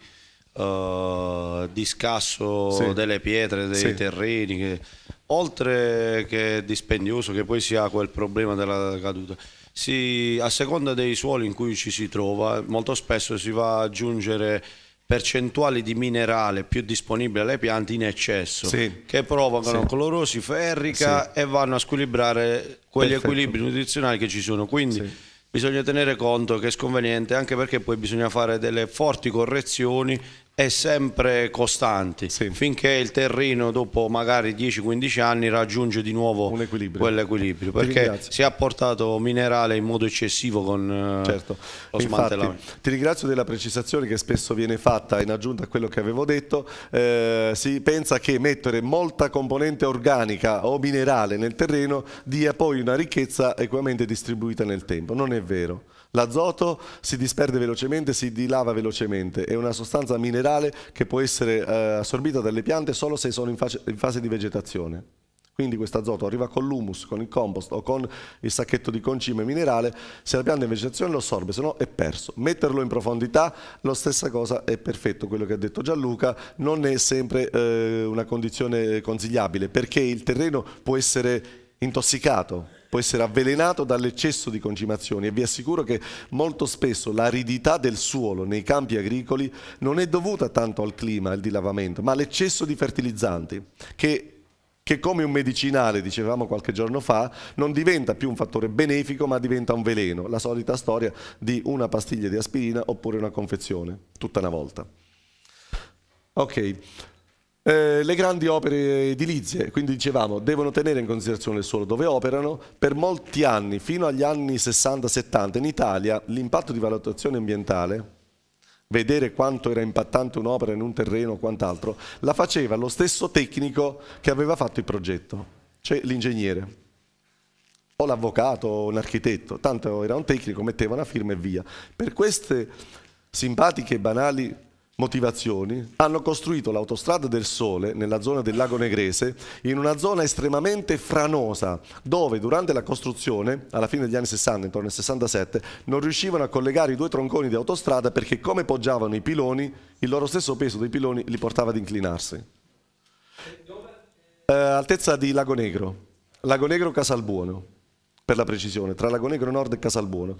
uh, di scasso sì. delle pietre, dei sì. terreni, che, oltre che dispendioso, che poi si ha quel problema della caduta, si, a seconda dei suoli in cui ci si trova, molto spesso si va ad aggiungere percentuali di minerale più disponibile alle piante in eccesso sì. che provocano sì. clorosi ferrica sì. e vanno a squilibrare quegli Perfetto. equilibri nutrizionali che ci sono quindi bisogna tenere conto che è sconveniente anche perché poi bisogna fare delle forti correzioni è sempre costante sì. finché il terreno dopo magari 10-15 anni raggiunge di nuovo quell'equilibrio eh, perché si è apportato minerale in modo eccessivo con eh, certo. lo Infatti, Ti ringrazio della precisazione che spesso viene fatta in aggiunta a quello che avevo detto, eh, si pensa che mettere molta componente organica o minerale nel terreno dia poi una ricchezza equamente distribuita nel tempo, non è vero. L'azoto si disperde velocemente, si dilava velocemente, è una sostanza minerale che può essere eh, assorbita dalle piante solo se sono in, face, in fase di vegetazione. Quindi questo azoto arriva con l'humus, con il compost o con il sacchetto di concime minerale, se la pianta è in vegetazione lo assorbe, se no è perso. Metterlo in profondità, la stessa cosa è perfetto, quello che ha detto Gianluca, non è sempre eh, una condizione consigliabile perché il terreno può essere intossicato può essere avvelenato dall'eccesso di concimazioni e vi assicuro che molto spesso l'aridità del suolo nei campi agricoli non è dovuta tanto al clima, al dilavamento, ma all'eccesso di fertilizzanti che che come un medicinale, dicevamo qualche giorno fa, non diventa più un fattore benefico ma diventa un veleno, la solita storia di una pastiglia di aspirina oppure una confezione, tutta una volta. Ok. Eh, le grandi opere edilizie, quindi dicevamo, devono tenere in considerazione il suolo dove operano. Per molti anni, fino agli anni 60-70, in Italia l'impatto di valutazione ambientale, vedere quanto era impattante un'opera in un terreno o quant'altro, la faceva lo stesso tecnico che aveva fatto il progetto, cioè l'ingegnere o l'avvocato o un architetto, tanto era un tecnico, metteva una firma e via. Per queste simpatiche e banali motivazioni hanno costruito l'autostrada del Sole nella zona del lago Negrese in una zona estremamente franosa dove durante la costruzione alla fine degli anni 60 intorno al 67 non riuscivano a collegare i due tronconi di autostrada perché come poggiavano i piloni il loro stesso peso dei piloni li portava ad inclinarsi eh, altezza di Lago Negro Lago Negro Casalbuono per la precisione tra Lago Negro Nord e Casalbuono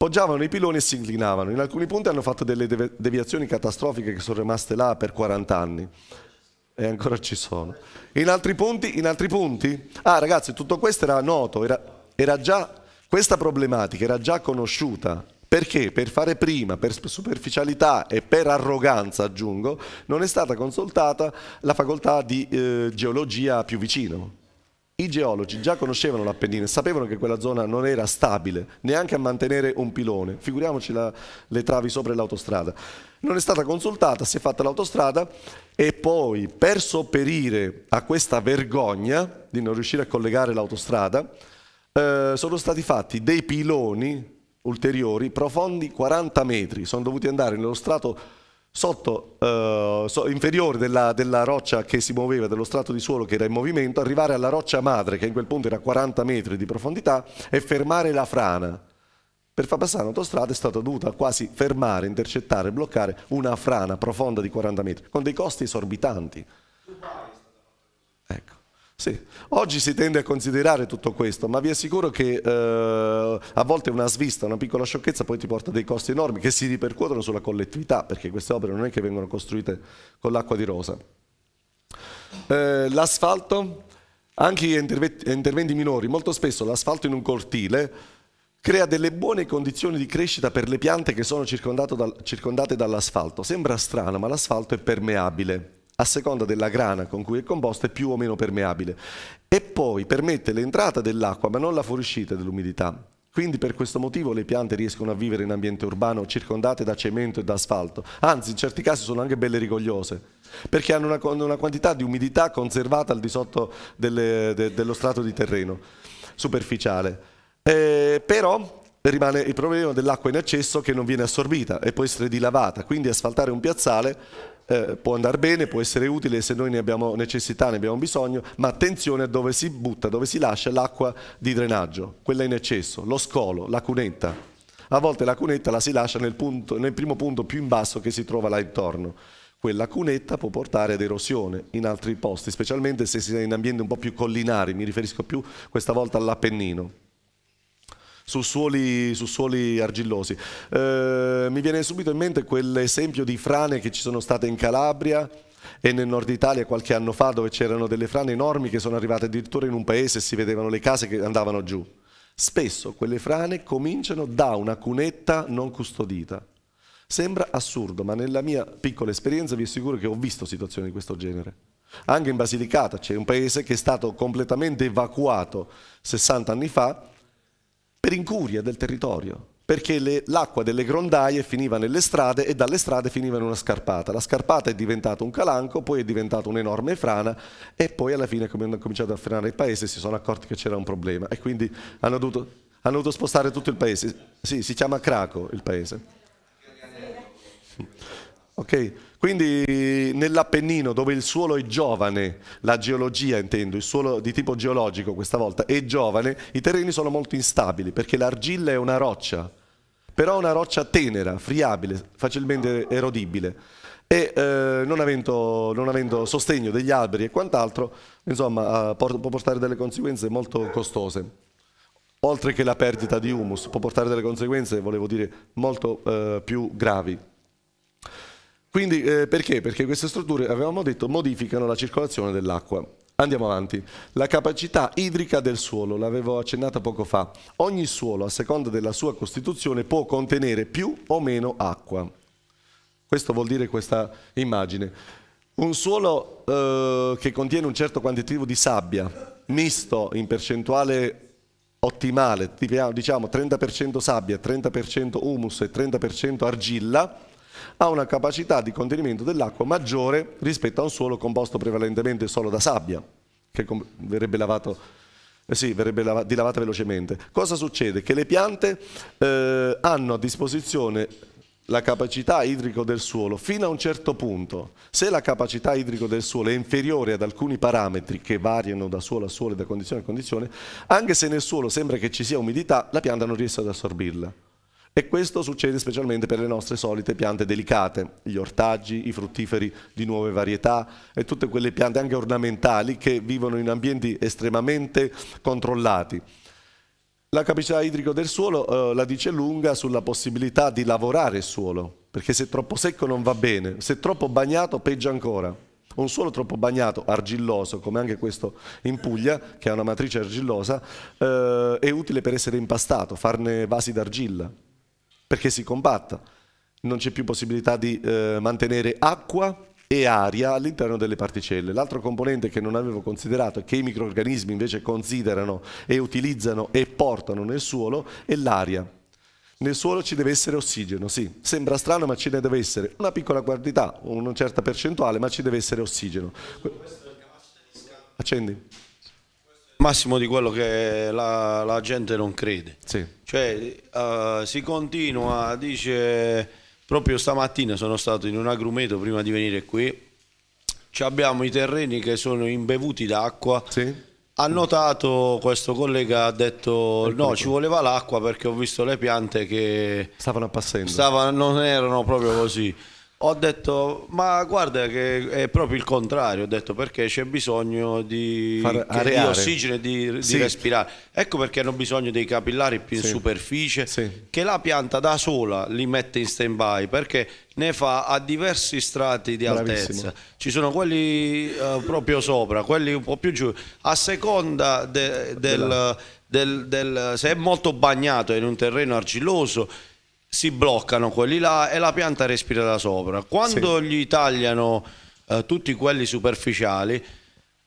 Poggiavano i piloni e si inclinavano. In alcuni punti hanno fatto delle deviazioni catastrofiche che sono rimaste là per 40 anni. E ancora ci sono. In altri punti? In altri punti? Ah ragazzi, tutto questo era noto, era, era già, questa problematica era già conosciuta perché per fare prima, per superficialità e per arroganza, aggiungo, non è stata consultata la facoltà di eh, geologia più vicino. I geologi già conoscevano l'Appennino e sapevano che quella zona non era stabile neanche a mantenere un pilone, figuriamoci la, le travi sopra l'autostrada. Non è stata consultata, si è fatta l'autostrada e poi per sopperire a questa vergogna di non riuscire a collegare l'autostrada, eh, sono stati fatti dei piloni ulteriori profondi 40 metri, sono dovuti andare nello strato sotto, eh, so, inferiore della, della, roccia che si muoveva, dello strato di suolo che era in movimento, arrivare alla roccia madre, che in quel punto era a 40 metri di profondità, e fermare la frana. Per far passare l'autostrada è stata dovuta quasi fermare, intercettare, bloccare una frana profonda di 40 metri, con dei costi esorbitanti. Ecco. Sì, oggi si tende a considerare tutto questo, ma vi assicuro che eh, a volte una svista, una piccola sciocchezza poi ti porta dei costi enormi che si ripercuotono sulla collettività, perché queste opere non è che vengono costruite con l'acqua di rosa. Eh, l'asfalto, anche interventi, interventi minori, molto spesso l'asfalto in un cortile crea delle buone condizioni di crescita per le piante che sono dal, circondate dall'asfalto. Sembra strano, ma l'asfalto è permeabile a seconda della grana con cui è composta è più o meno permeabile e poi permette l'entrata dell'acqua ma non la fuoriuscita dell'umidità. Quindi per questo motivo le piante riescono a vivere in ambiente urbano circondate da cemento e da asfalto, anzi in certi casi sono anche belle rigogliose, perché hanno una, una quantità di umidità conservata al di sotto delle, de, dello strato di terreno superficiale. Eh, però rimane il problema dell'acqua in eccesso che non viene assorbita e può essere dilavata, quindi asfaltare un piazzale eh, può andare bene, può essere utile se noi ne abbiamo necessità, ne abbiamo bisogno, ma attenzione a dove si butta, dove si lascia l'acqua di drenaggio, quella in eccesso, lo scolo, la cunetta. A volte la cunetta la si lascia nel, punto, nel primo punto più in basso che si trova là intorno quella cunetta può portare ad erosione in altri posti, specialmente se si è in ambienti un po' più collinari, mi riferisco più questa volta all'Appennino su suoli, su suoli argillosi. Eh, mi viene subito in mente quell'esempio di frane che ci sono state in Calabria e nel nord Italia qualche anno fa dove c'erano delle frane enormi che sono arrivate addirittura in un paese e si vedevano le case che andavano giù. Spesso quelle frane cominciano da una cunetta non custodita. Sembra assurdo, ma nella mia piccola esperienza vi assicuro che ho visto situazioni di questo genere. Anche in Basilicata c'è un paese che è stato completamente evacuato 60 anni fa per incuria del territorio, perché l'acqua delle grondaie finiva nelle strade e dalle strade finiva in una scarpata. La scarpata è diventata un calanco, poi è diventata un'enorme frana e poi alla fine come hanno cominciato a frenare il paese si sono accorti che c'era un problema e quindi hanno dovuto, hanno dovuto, spostare tutto il paese. Sì, si chiama Craco il paese. Ok. Quindi nell'Appennino dove il suolo è giovane, la geologia intendo, il suolo di tipo geologico questa volta è giovane, i terreni sono molto instabili perché l'argilla è una roccia, però una roccia tenera, friabile, facilmente erodibile e eh, non, avendo, non, avendo, sostegno degli alberi e quant'altro, insomma, eh, può portare delle conseguenze molto costose. Oltre che la perdita di humus, può portare delle conseguenze, volevo dire, molto eh, più gravi. Quindi eh, perché? Perché queste strutture, avevamo detto, modificano la circolazione dell'acqua. Andiamo avanti. La capacità idrica del suolo, l'avevo accennata poco fa. Ogni suolo, a seconda della sua costituzione, può contenere più o meno acqua. Questo vuol dire questa immagine. Un suolo eh, che contiene un certo quantitativo di sabbia, misto in percentuale ottimale, diciamo 30% sabbia, 30% humus e 30% argilla, ha una capacità di contenimento dell'acqua maggiore rispetto a un suolo composto prevalentemente solo da sabbia, che verrebbe lavato eh sì, verrebbe lava dilavata velocemente. Cosa succede? Che le piante eh, hanno a disposizione la capacità idrico del suolo fino a un certo punto. Se la capacità idrico del suolo è inferiore ad alcuni parametri che variano da suolo a suolo e da condizione a condizione, anche se nel suolo sembra che ci sia umidità, la pianta non riesce ad assorbirla. E questo succede specialmente per le nostre solite piante delicate, gli ortaggi, i fruttiferi di nuove varietà e tutte quelle piante anche ornamentali che vivono in ambienti estremamente controllati. La capacità idrica del suolo eh, la dice lunga sulla possibilità di lavorare il suolo, perché se troppo secco non va bene, se troppo bagnato peggio ancora. Un suolo troppo bagnato, argilloso, come anche questo in Puglia, che ha una matrice argillosa, eh, è utile per essere impastato, farne vasi d'argilla, perché si compatta. Non c'è più possibilità di eh, mantenere acqua e aria all'interno delle particelle. L'altro componente che non avevo considerato e che i microorganismi invece considerano e utilizzano e portano nel suolo è l'aria. Nel suolo ci deve essere ossigeno, sì, sembra strano ma ce ne deve essere una piccola quantità, una certa percentuale, ma ci deve essere ossigeno. Accendi massimo di quello che la, la gente non crede. Sì. Cioè, uh, si continua, dice, proprio stamattina sono stato in un agrumeto prima di venire qui, Ci abbiamo i terreni che sono imbevuti d'acqua. Sì. Ha notato questo collega, ha detto ecco, no, ecco. ci voleva l'acqua perché ho visto le piante che stavano appassendo. Stavano, non erano proprio così. Ho detto, ma guarda che è proprio il contrario, ho detto perché c'è bisogno di, di ossigeno e di, di respirare. Ecco perché hanno bisogno dei capillari più sì. in superficie, sì. che la pianta da sola li mette in stand-by perché ne fa a diversi strati di Bravissimo. altezza. Ci sono quelli eh, proprio sopra, quelli un po' più giù, a seconda de, del... Del, del, se è molto bagnato in un terreno argilloso si bloccano quelli là e la pianta respira da sopra. Quando sì. gli tagliano eh, tutti quelli superficiali,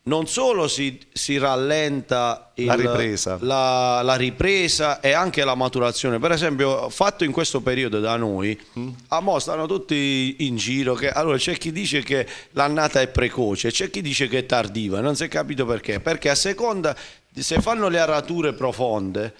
non solo si, si rallenta il, la, ripresa. La, la, ripresa. e anche la maturazione. Per esempio, fatto in questo periodo da noi, mm. a mo stanno tutti in giro. Che, allora, c'è chi dice che l'annata è precoce, c'è chi dice che è tardiva, non si è capito perché. Perché a seconda, se fanno le arature profonde,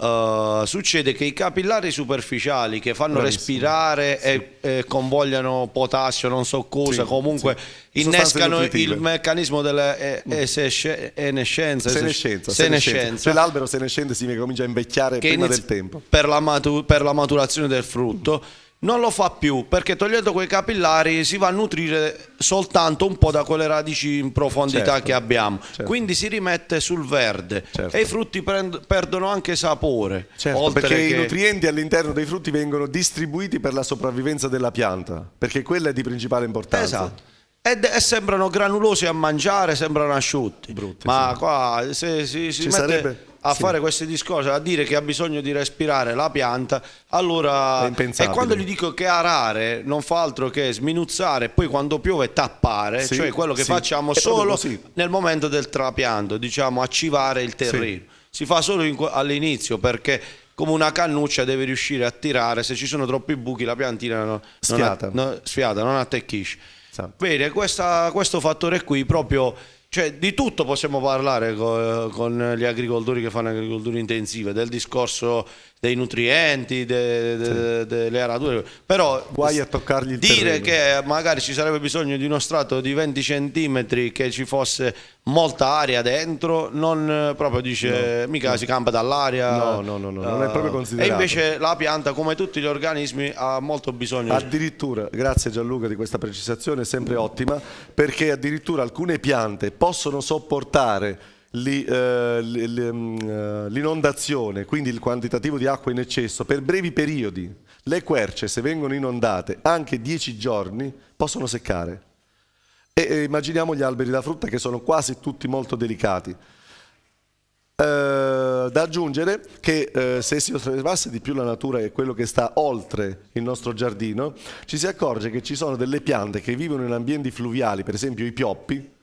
eh, succede che i capillari superficiali che fanno Bravissimo. respirare sì. e, e, convogliano potassio, non so cosa, sì, comunque sì. innescano il meccanismo della eh, mm. esesce, senescenza, senescenza. Cioè l'albero senescente si comincia a invecchiare prima del tempo. Per la, per la maturazione del frutto non lo fa più perché togliendo quei capillari si va a nutrire soltanto un po' da quelle radici in profondità certo, che abbiamo certo. quindi si rimette sul verde certo. e i frutti perdono anche sapore certo, perché che... i nutrienti all'interno dei frutti vengono distribuiti per la sopravvivenza della pianta perché quella è di principale importanza esatto e, sembrano granulosi a mangiare, sembrano asciutti. Brutti, ma sì. qua se si, si mette... sarebbe a sì. fare queste discorsi, a dire che ha bisogno di respirare la pianta, allora... E quando gli dico che arare non fa altro che sminuzzare, e poi quando piove tappare, sì, cioè quello che sì. facciamo è solo nel momento del trapianto, diciamo accivare il terreno. Si fa solo all'inizio perché come una cannuccia deve riuscire a tirare, se ci sono troppi buchi la piantina non, sfiata. non, non, sfiata, non attecchisce. Bene, questa, questo fattore qui proprio cioè, di tutto possiamo parlare con, con, gli agricoltori che fanno agricoltura intensiva, del discorso dei nutrienti, de, de, sì. delle arature, però Guai a toccargli il dire terreno. che magari ci sarebbe bisogno di uno strato di 20 cm che ci fosse molta aria dentro, non eh, proprio dice no, mica no. si campa dall'aria. No, no, no, no uh, è proprio eh, considerato. E invece la pianta, come tutti gli organismi, ha molto bisogno. Addirittura, grazie Gianluca di questa precisazione, sempre ottima, perché addirittura alcune piante possono sopportare eh, mm, eh, l'inondazione, quindi il quantitativo di acqua in eccesso, per brevi periodi, le querce, se vengono inondate anche 10 giorni, possono seccare. E immaginiamo gli alberi da frutta che sono quasi tutti molto delicati. Eh, da aggiungere che eh, se si osservasse di più la natura e quello che sta oltre il nostro giardino, ci si accorge che ci sono delle piante che vivono in ambienti fluviali, per esempio i pioppi,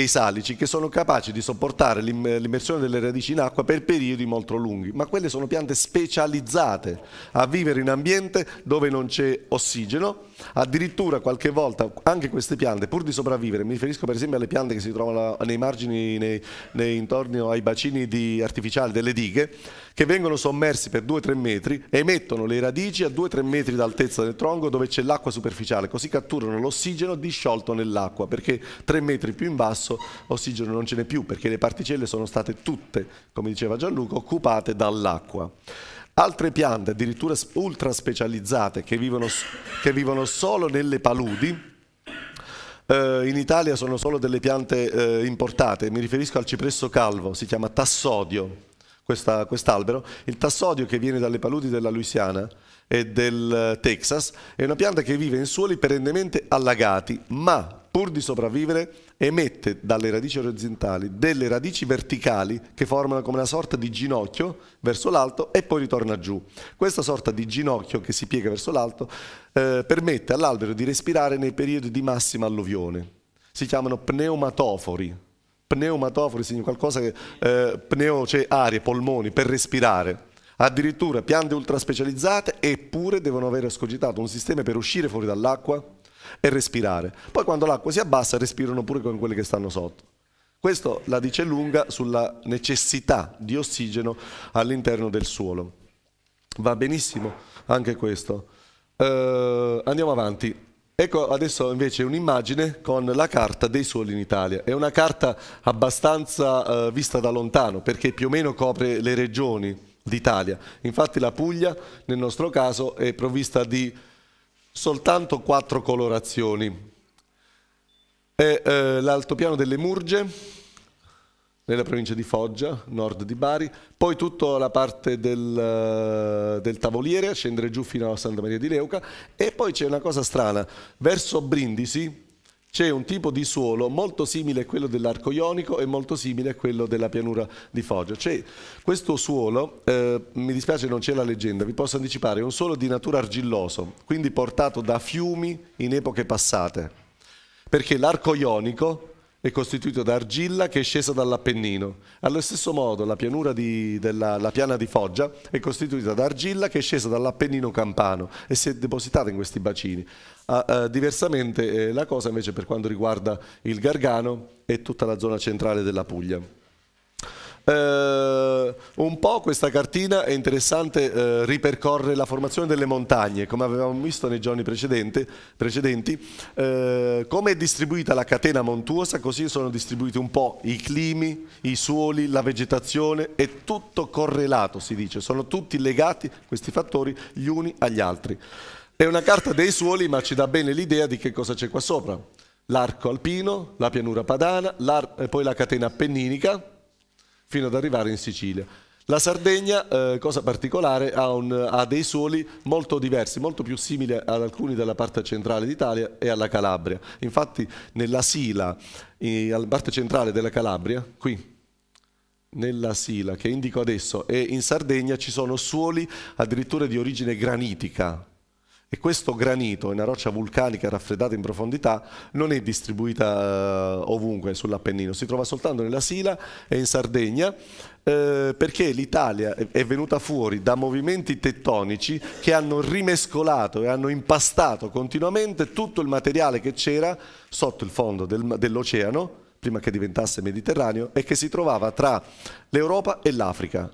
e i salici che sono capaci di sopportare l'immersione delle radici in acqua per periodi molto lunghi, ma quelle sono piante specializzate a vivere in ambiente dove non c'è ossigeno, addirittura qualche volta anche queste piante pur di sopravvivere, mi riferisco per esempio alle piante che si trovano nei margini, nei, nei intorno ai bacini artificiali delle dighe, che vengono sommersi per 2-3 metri, emettono le radici a 2-3 metri d'altezza del tronco dove c'è l'acqua superficiale, così catturano l'ossigeno disciolto nell'acqua, perché 3 metri più in basso basso ossigeno non ce n'è più perché le particelle sono state tutte, come diceva Gianluca, occupate dall'acqua. Altre piante, addirittura ultra specializzate, che vivono, che vivono solo nelle paludi, eh, in Italia sono solo delle piante eh, importate, mi riferisco al cipresso calvo, si chiama tassodio, quest'albero. Quest Il tassodio che viene dalle paludi della Louisiana e del eh, Texas, è una pianta che vive in suoli perennemente allagati, ma pur di sopravvivere emette dalle radici orizzontali delle radici verticali che formano come una sorta di ginocchio verso l'alto e poi ritorna giù. Questa sorta di ginocchio che si piega verso l'alto eh, permette all'albero di respirare nei periodi di massima alluvione. Si chiamano pneumatofori. Pneumatofori significa qualcosa che eh, pneo, cioè aria, polmoni, per respirare addirittura piante ultraspecializzate eppure devono aver escogitato un sistema per uscire fuori dall'acqua e respirare. Poi quando l'acqua si abbassa respirano pure con quelle che stanno sotto. Questo la dice lunga sulla necessità di ossigeno all'interno del suolo. Va benissimo anche questo. Uh, andiamo avanti. Ecco adesso invece un'immagine con la carta dei suoli in Italia. È una carta abbastanza uh, vista da lontano perché più o meno copre le regioni d'Italia. Infatti la Puglia nel nostro caso è provvista di soltanto quattro colorazioni. È eh, l'altopiano delle Murge, nella provincia di Foggia, nord di Bari, poi tutta la parte del, eh, del Tavoliere, a scendere giù fino a Santa Maria di Leuca, e poi c'è una cosa strana, verso Brindisi, c'è un tipo di suolo molto simile a quello dell'arco ionico e molto simile a quello della pianura di Foggia. C'è questo suolo, eh, mi dispiace non c'è la leggenda, vi posso anticipare, è un suolo di natura argilloso, quindi portato da fiumi in epoche passate, perché l'arco ionico è costituito da argilla che è scesa dall'Appennino. Allo stesso modo la pianura di, della la piana di Foggia è costituita da argilla che è scesa dall'Appennino campano e si è depositata in questi bacini. Ah, ah, diversamente eh, la cosa invece per quanto riguarda il Gargano e tutta la zona centrale della Puglia. Eh, un po' questa cartina è interessante, eh, ripercorre la formazione delle montagne, come avevamo visto nei giorni precedenti. Eh, come è distribuita la catena montuosa, così sono distribuiti un po' i climi, i suoli, la vegetazione, è tutto correlato, si dice, sono tutti legati questi fattori gli uni agli altri. È una carta dei suoli, ma ci dà bene l'idea di che cosa c'è qua sopra l'arco alpino, la pianura padana, e poi la catena appenninica, fino ad arrivare in Sicilia. La Sardegna, eh, cosa particolare, ha, un, ha, dei suoli molto diversi, molto più simili ad alcuni della parte centrale d'Italia e alla Calabria. Infatti nella Sila, eh, alla parte centrale della Calabria, qui, nella Sila che indico adesso, e in Sardegna ci sono suoli addirittura di origine granitica, e questo granito, una roccia vulcanica raffreddata in profondità, non è distribuita eh, ovunque sull'Appennino, si trova soltanto nella Sila e in Sardegna, eh, perché l'Italia è venuta fuori da movimenti tettonici che hanno rimescolato e hanno impastato continuamente tutto il materiale che c'era sotto il fondo del, dell'oceano, prima che diventasse Mediterraneo, e che si trovava tra l'Europa e l'Africa.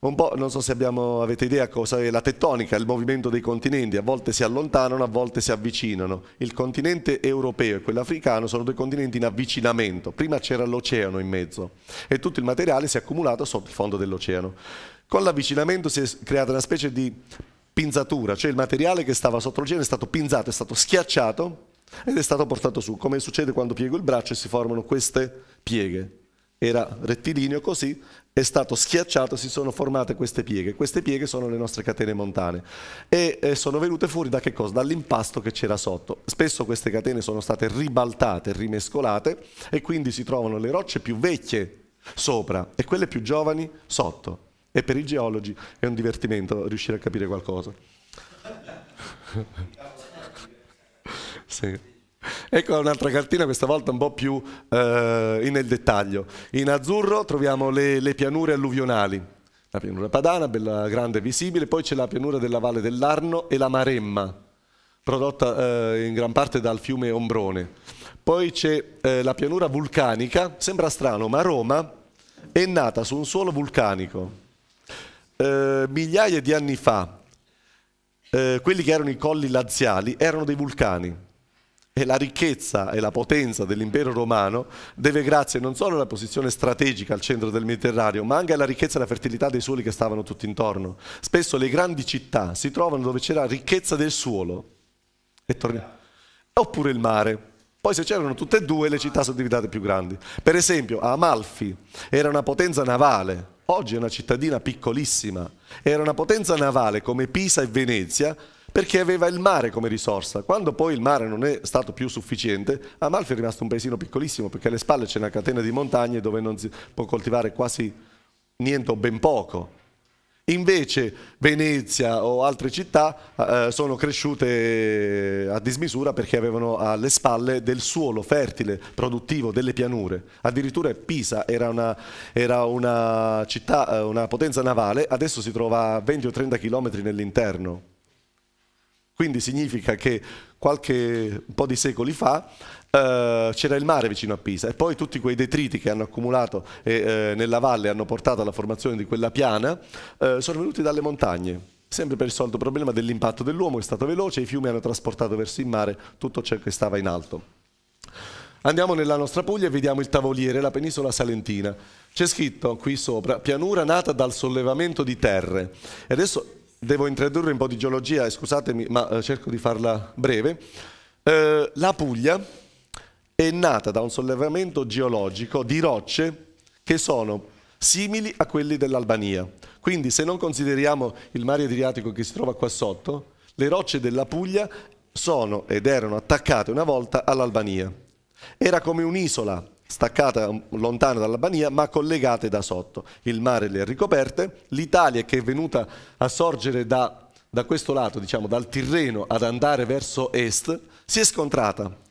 Un po', non so se abbiamo, avete idea cosa è la tettonica, il movimento dei continenti, a volte si allontanano, a volte si avvicinano. Il continente europeo e quello africano sono due continenti in avvicinamento, prima c'era l'oceano in mezzo e tutto il materiale si è accumulato sotto il fondo dell'oceano. Con l'avvicinamento si è creata una specie di pinzatura, cioè il materiale che stava sotto l'oceano è stato pinzato, è stato schiacciato ed è stato portato su, come succede quando piego il braccio e si formano queste pieghe era rettilineo così, è stato schiacciato e si sono formate queste pieghe. Queste pieghe sono le nostre catene montane e eh, sono venute fuori da che cosa? Dall'impasto che c'era sotto. Spesso queste catene sono state ribaltate, rimescolate e quindi si trovano le rocce più vecchie sopra e quelle più giovani sotto. E per i geologi è un divertimento riuscire a capire qualcosa. sì. Ecco un'altra cartina, questa volta un po' più eh, nel dettaglio. In azzurro troviamo le, le pianure alluvionali, la pianura padana, bella grande visibile, poi c'è la pianura della Valle dell'Arno e la Maremma, prodotta eh, in gran parte dal fiume Ombrone. Poi c'è eh, la pianura vulcanica, sembra strano, ma Roma è nata su un suolo vulcanico. Eh, migliaia di anni fa, eh, quelli che erano i colli laziali erano dei vulcani e la ricchezza e la potenza dell'impero romano deve grazie non solo alla posizione strategica al centro del Mediterraneo, ma anche alla ricchezza e alla fertilità dei suoli che stavano tutto intorno. Spesso le grandi città si trovano dove c'era ricchezza del suolo, e oppure il mare. Poi se c'erano tutte e due le città sono diventate più grandi. Per esempio Amalfi era una potenza navale, oggi è una cittadina piccolissima, era una potenza navale come Pisa e Venezia, perché aveva il mare come risorsa. Quando poi il mare non è stato più sufficiente, Amalfi è rimasto un paesino piccolissimo perché alle spalle c'è una catena di montagne dove non si può coltivare quasi niente o ben poco. Invece Venezia o altre città eh, eh sono cresciute eh, a dismisura perché avevano alle spalle del suolo fertile, produttivo, delle pianure. Addirittura Pisa era una, era una città, eh, una potenza navale, adesso si trova a 20 o 30 km nell'interno. Quindi significa che qualche un po' di secoli fa eh, c'era il mare vicino a Pisa e poi tutti quei detriti che hanno accumulato e, eh, nella valle hanno portato alla formazione di quella piana eh, sono venuti dalle montagne. Sempre per il solito problema dell'impatto dell'uomo, è stato veloce, i fiumi hanno trasportato verso il mare tutto ciò che stava in alto. Andiamo nella nostra Puglia e vediamo il tavoliere, la penisola salentina. C'è scritto qui sopra, pianura nata dal sollevamento di terre. E adesso devo introdurre un po' di geologia, eh, scusatemi, ma eh, cerco di farla breve. Eh, la Puglia è nata da un sollevamento geologico di rocce che sono simili a quelli dell'Albania. Quindi se non consideriamo il mare Adriatico che si trova qua sotto, le rocce della Puglia sono ed erano attaccate una volta all'Albania. Era come un'isola staccata mm, lontana dall'Albania ma collegate da sotto. Il mare le ha ricoperte, l'Italia che è venuta a sorgere da, da questo lato, diciamo dal Tirreno ad andare verso est, si è scontrata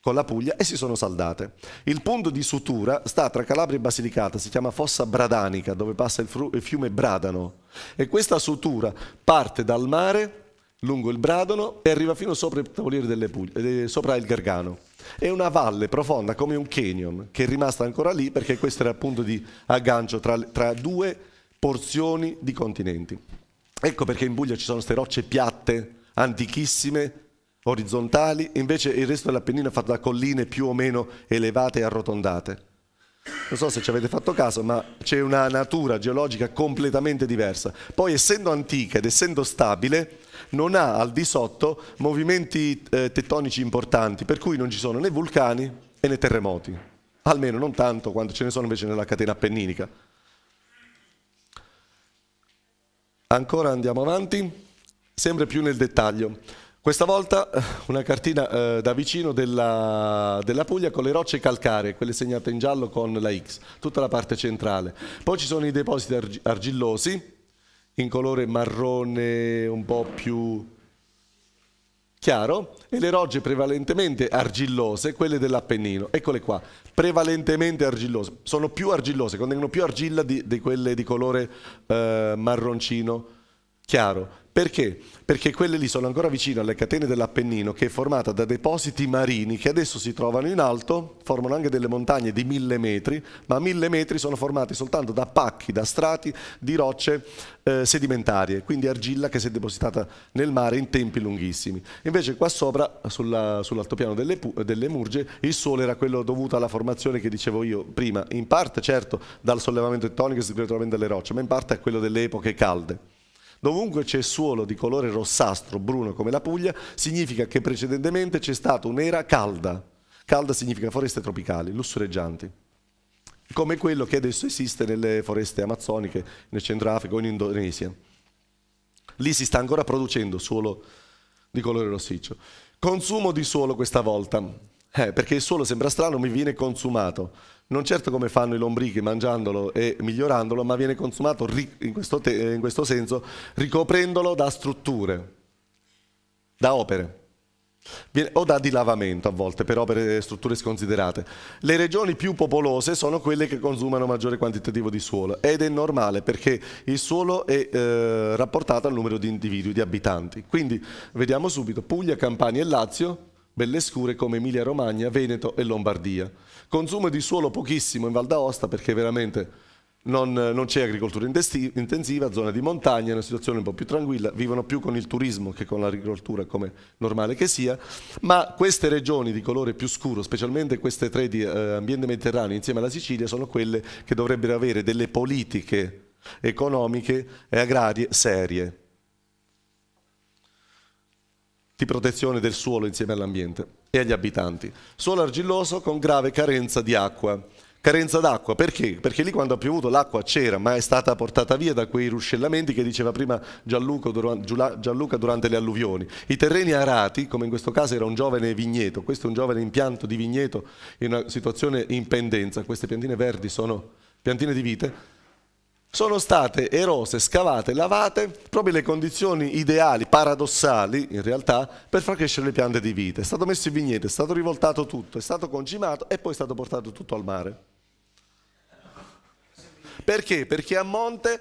con la Puglia e si sono saldate. Il punto di sutura sta tra Calabria e Basilicata, si chiama Fossa Bradanica, dove passa il, il, fiume Bradano. E questa sutura parte dal mare lungo il Bradano e arriva fino sopra il tavoliere delle Puglie, eh, sopra il Gargano. È una valle profonda come un canyon che è rimasta ancora lì perché questo era il punto di aggancio tra, tra due porzioni di continenti. Ecco perché in Puglia ci sono queste rocce piatte, antichissime, orizzontali, invece il resto dell'Appennino è fatto da colline più o meno elevate e arrotondate. Non so se ci avete fatto caso, ma c'è una natura geologica completamente diversa. Poi essendo antica ed essendo stabile, non ha al di sotto movimenti eh, tettonici importanti, per cui non ci sono né vulcani e né terremoti, almeno non tanto quanto ce ne sono invece nella catena appenninica. Ancora andiamo avanti, sempre più nel dettaglio. Questa volta eh, una cartina eh, da vicino della, della, Puglia con le rocce calcaree, quelle segnate in giallo con la X, tutta la parte centrale. Poi ci sono i depositi arg argillosi, in colore marrone un po' più chiaro e le rocce prevalentemente argillose, quelle dell'Appennino. Eccole qua, prevalentemente argillose. Sono più argillose, contengono più argilla di, di quelle di colore eh, marroncino chiaro. Perché? Perché quelle lì sono ancora vicine alle catene dell'Appennino che è formata da depositi marini che adesso si trovano in alto, formano anche delle montagne di mille metri, ma mille metri sono formati soltanto da pacchi, da strati di rocce eh, sedimentarie, quindi argilla che si è depositata nel mare in tempi lunghissimi. Invece qua sopra, sull'altopiano delle, delle Murge, il sole era quello dovuto alla formazione che dicevo io prima, in parte certo dal sollevamento tectonico e sgretolamente delle rocce, ma in parte a quello delle epoche calde. Dovunque c'è suolo di colore rossastro, bruno come la Puglia, significa che precedentemente c'è stata un'era calda. Calda significa foreste tropicali, lussureggianti come quello che adesso esiste nelle foreste amazzoniche, nel Centrafrica o in Indonesia. Lì si sta ancora producendo suolo di colore rossiccio. Consumo di suolo questa volta, eh, perché il suolo sembra strano, mi viene consumato non certo come fanno i lombrichi mangiandolo e migliorandolo, ma viene consumato in questo, in questo senso ricoprendolo da strutture, da opere o da dilavamento a volte per opere e strutture sconsiderate. Le regioni più popolose sono quelle che consumano maggiore quantitativo di suolo ed è normale perché il suolo è eh, rapportato al numero di individui, di abitanti. Quindi vediamo subito Puglia, Campania e Lazio, belle scure come Emilia Romagna, Veneto e Lombardia. Consumo di suolo pochissimo in Val d'Aosta perché veramente non, non c'è agricoltura intensiva, zona di montagna, è una situazione un po' più tranquilla, vivono più con il turismo che con l'agricoltura come normale che sia, ma queste regioni di colore più scuro, specialmente queste tre di eh, ambiente mediterraneo insieme alla Sicilia, sono quelle che dovrebbero avere delle politiche economiche e agrarie serie di protezione del suolo insieme all'ambiente e agli abitanti. Suolo argilloso con grave carenza di acqua. Carenza d'acqua, perché? Perché lì quando ha piovuto l'acqua c'era, ma è stata portata via da quei ruscellamenti che diceva prima Gianluca, durante le alluvioni. I terreni arati, come in questo caso era un giovane vigneto, questo è un giovane impianto di vigneto in una situazione in pendenza, queste piantine verdi sono piantine di vite, sono state erose, scavate, lavate proprio le condizioni ideali, paradossali in realtà, per far crescere le piante di vite. È stato messo in vigneto, è stato rivoltato tutto, è stato concimato e poi è stato portato tutto al mare. Perché? Perché a monte,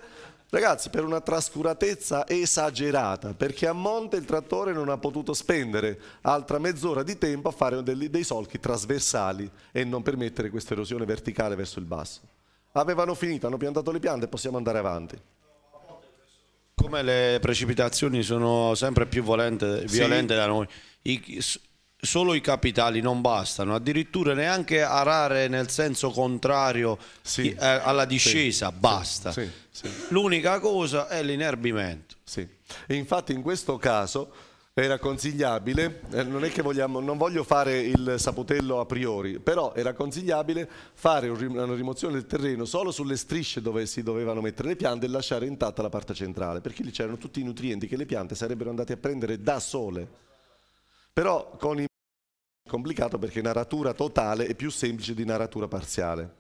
ragazzi, per una trascuratezza esagerata, perché a monte il trattore non ha potuto spendere altra mezz'ora di tempo a fare dei solchi trasversali e non permettere questa erosione verticale verso il basso. Avevano finito, hanno piantato le piante e possiamo andare avanti. Come le precipitazioni sono sempre più volente, violente sì. da noi, I, solo i capitali non bastano, addirittura neanche arare nel senso contrario sì. Eh, alla discesa sì. basta. L'unica cosa è l'inerbimento. Infatti in questo caso era consigliabile, eh, non, vogliamo, non voglio fare il sapotello a priori, però era consigliabile fare una rimozione del terreno solo sulle strisce dove si dovevano mettere le piante e lasciare intatta la parte centrale, perché lì c'erano tutti i nutrienti che le piante sarebbero andate a prendere da sole. Però con i è complicato perché naratura totale è più semplice di naratura parziale.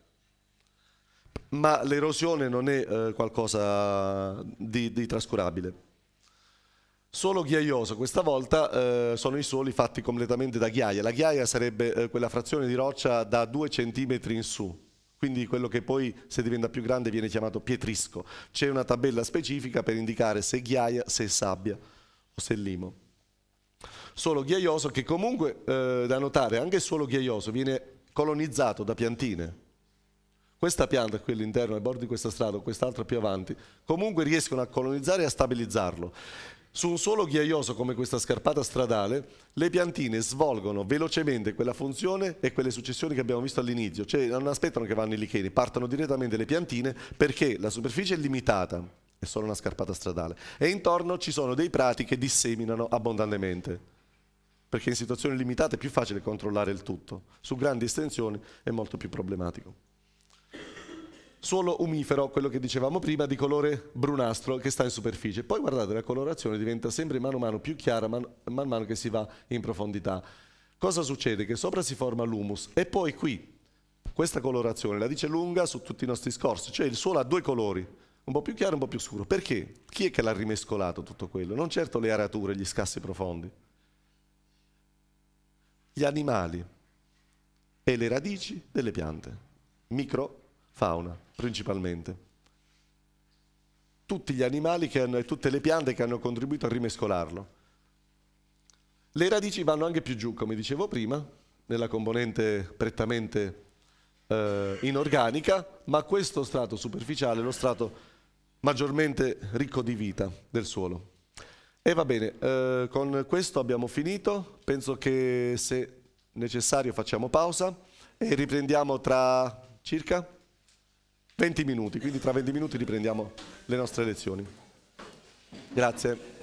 Ma l'erosione non è eh, qualcosa di, di trascurabile. Solo ghiaioso, questa volta eh, sono i suoli fatti completamente da ghiaia. La ghiaia sarebbe eh, quella frazione di roccia da 2 cm in su, quindi quello che poi se diventa più grande viene chiamato pietrisco. C'è una tabella specifica per indicare se ghiaia, se sabbia o se limo. Solo ghiaioso che comunque eh, da notare, anche il suolo ghiaioso viene colonizzato da piantine. Questa pianta qui all'interno, ai bordi di questa strada o quest'altra più avanti, comunque riescono a colonizzare e a stabilizzarlo su un suolo ghiaioso come questa scarpata stradale, le piantine svolgono velocemente quella funzione e quelle successioni che abbiamo visto all'inizio, cioè non aspettano che vanno i licheni, partono direttamente le piantine perché la superficie è limitata, è solo una scarpata stradale, e intorno ci sono dei prati che disseminano abbondantemente, perché in situazioni limitate è più facile controllare il tutto, su grandi estensioni è molto più problematico suolo umifero, quello che dicevamo prima, di colore brunastro che sta in superficie. Poi guardate, la colorazione diventa sempre mano a mano più chiara man, man mano che si va in profondità. Cosa succede? Che sopra si forma l'humus e poi qui questa colorazione la dice lunga su tutti i nostri scorsi, cioè il suolo ha due colori, un po' più chiaro e un po' più scuro. Perché? Chi è che l'ha rimescolato tutto quello? Non certo le arature, gli scassi profondi. Gli animali e le radici delle piante, micro fauna principalmente. Tutti gli animali hanno, e tutte le piante che hanno contribuito a rimescolarlo. Le radici vanno anche più giù, come dicevo prima, nella componente prettamente eh, inorganica, ma questo strato superficiale è lo strato maggiormente ricco di vita del suolo. E va bene, eh, con questo abbiamo finito, penso che se necessario facciamo pausa e riprendiamo tra circa 20 minuti, quindi tra 20 minuti riprendiamo le nostre lezioni. Grazie.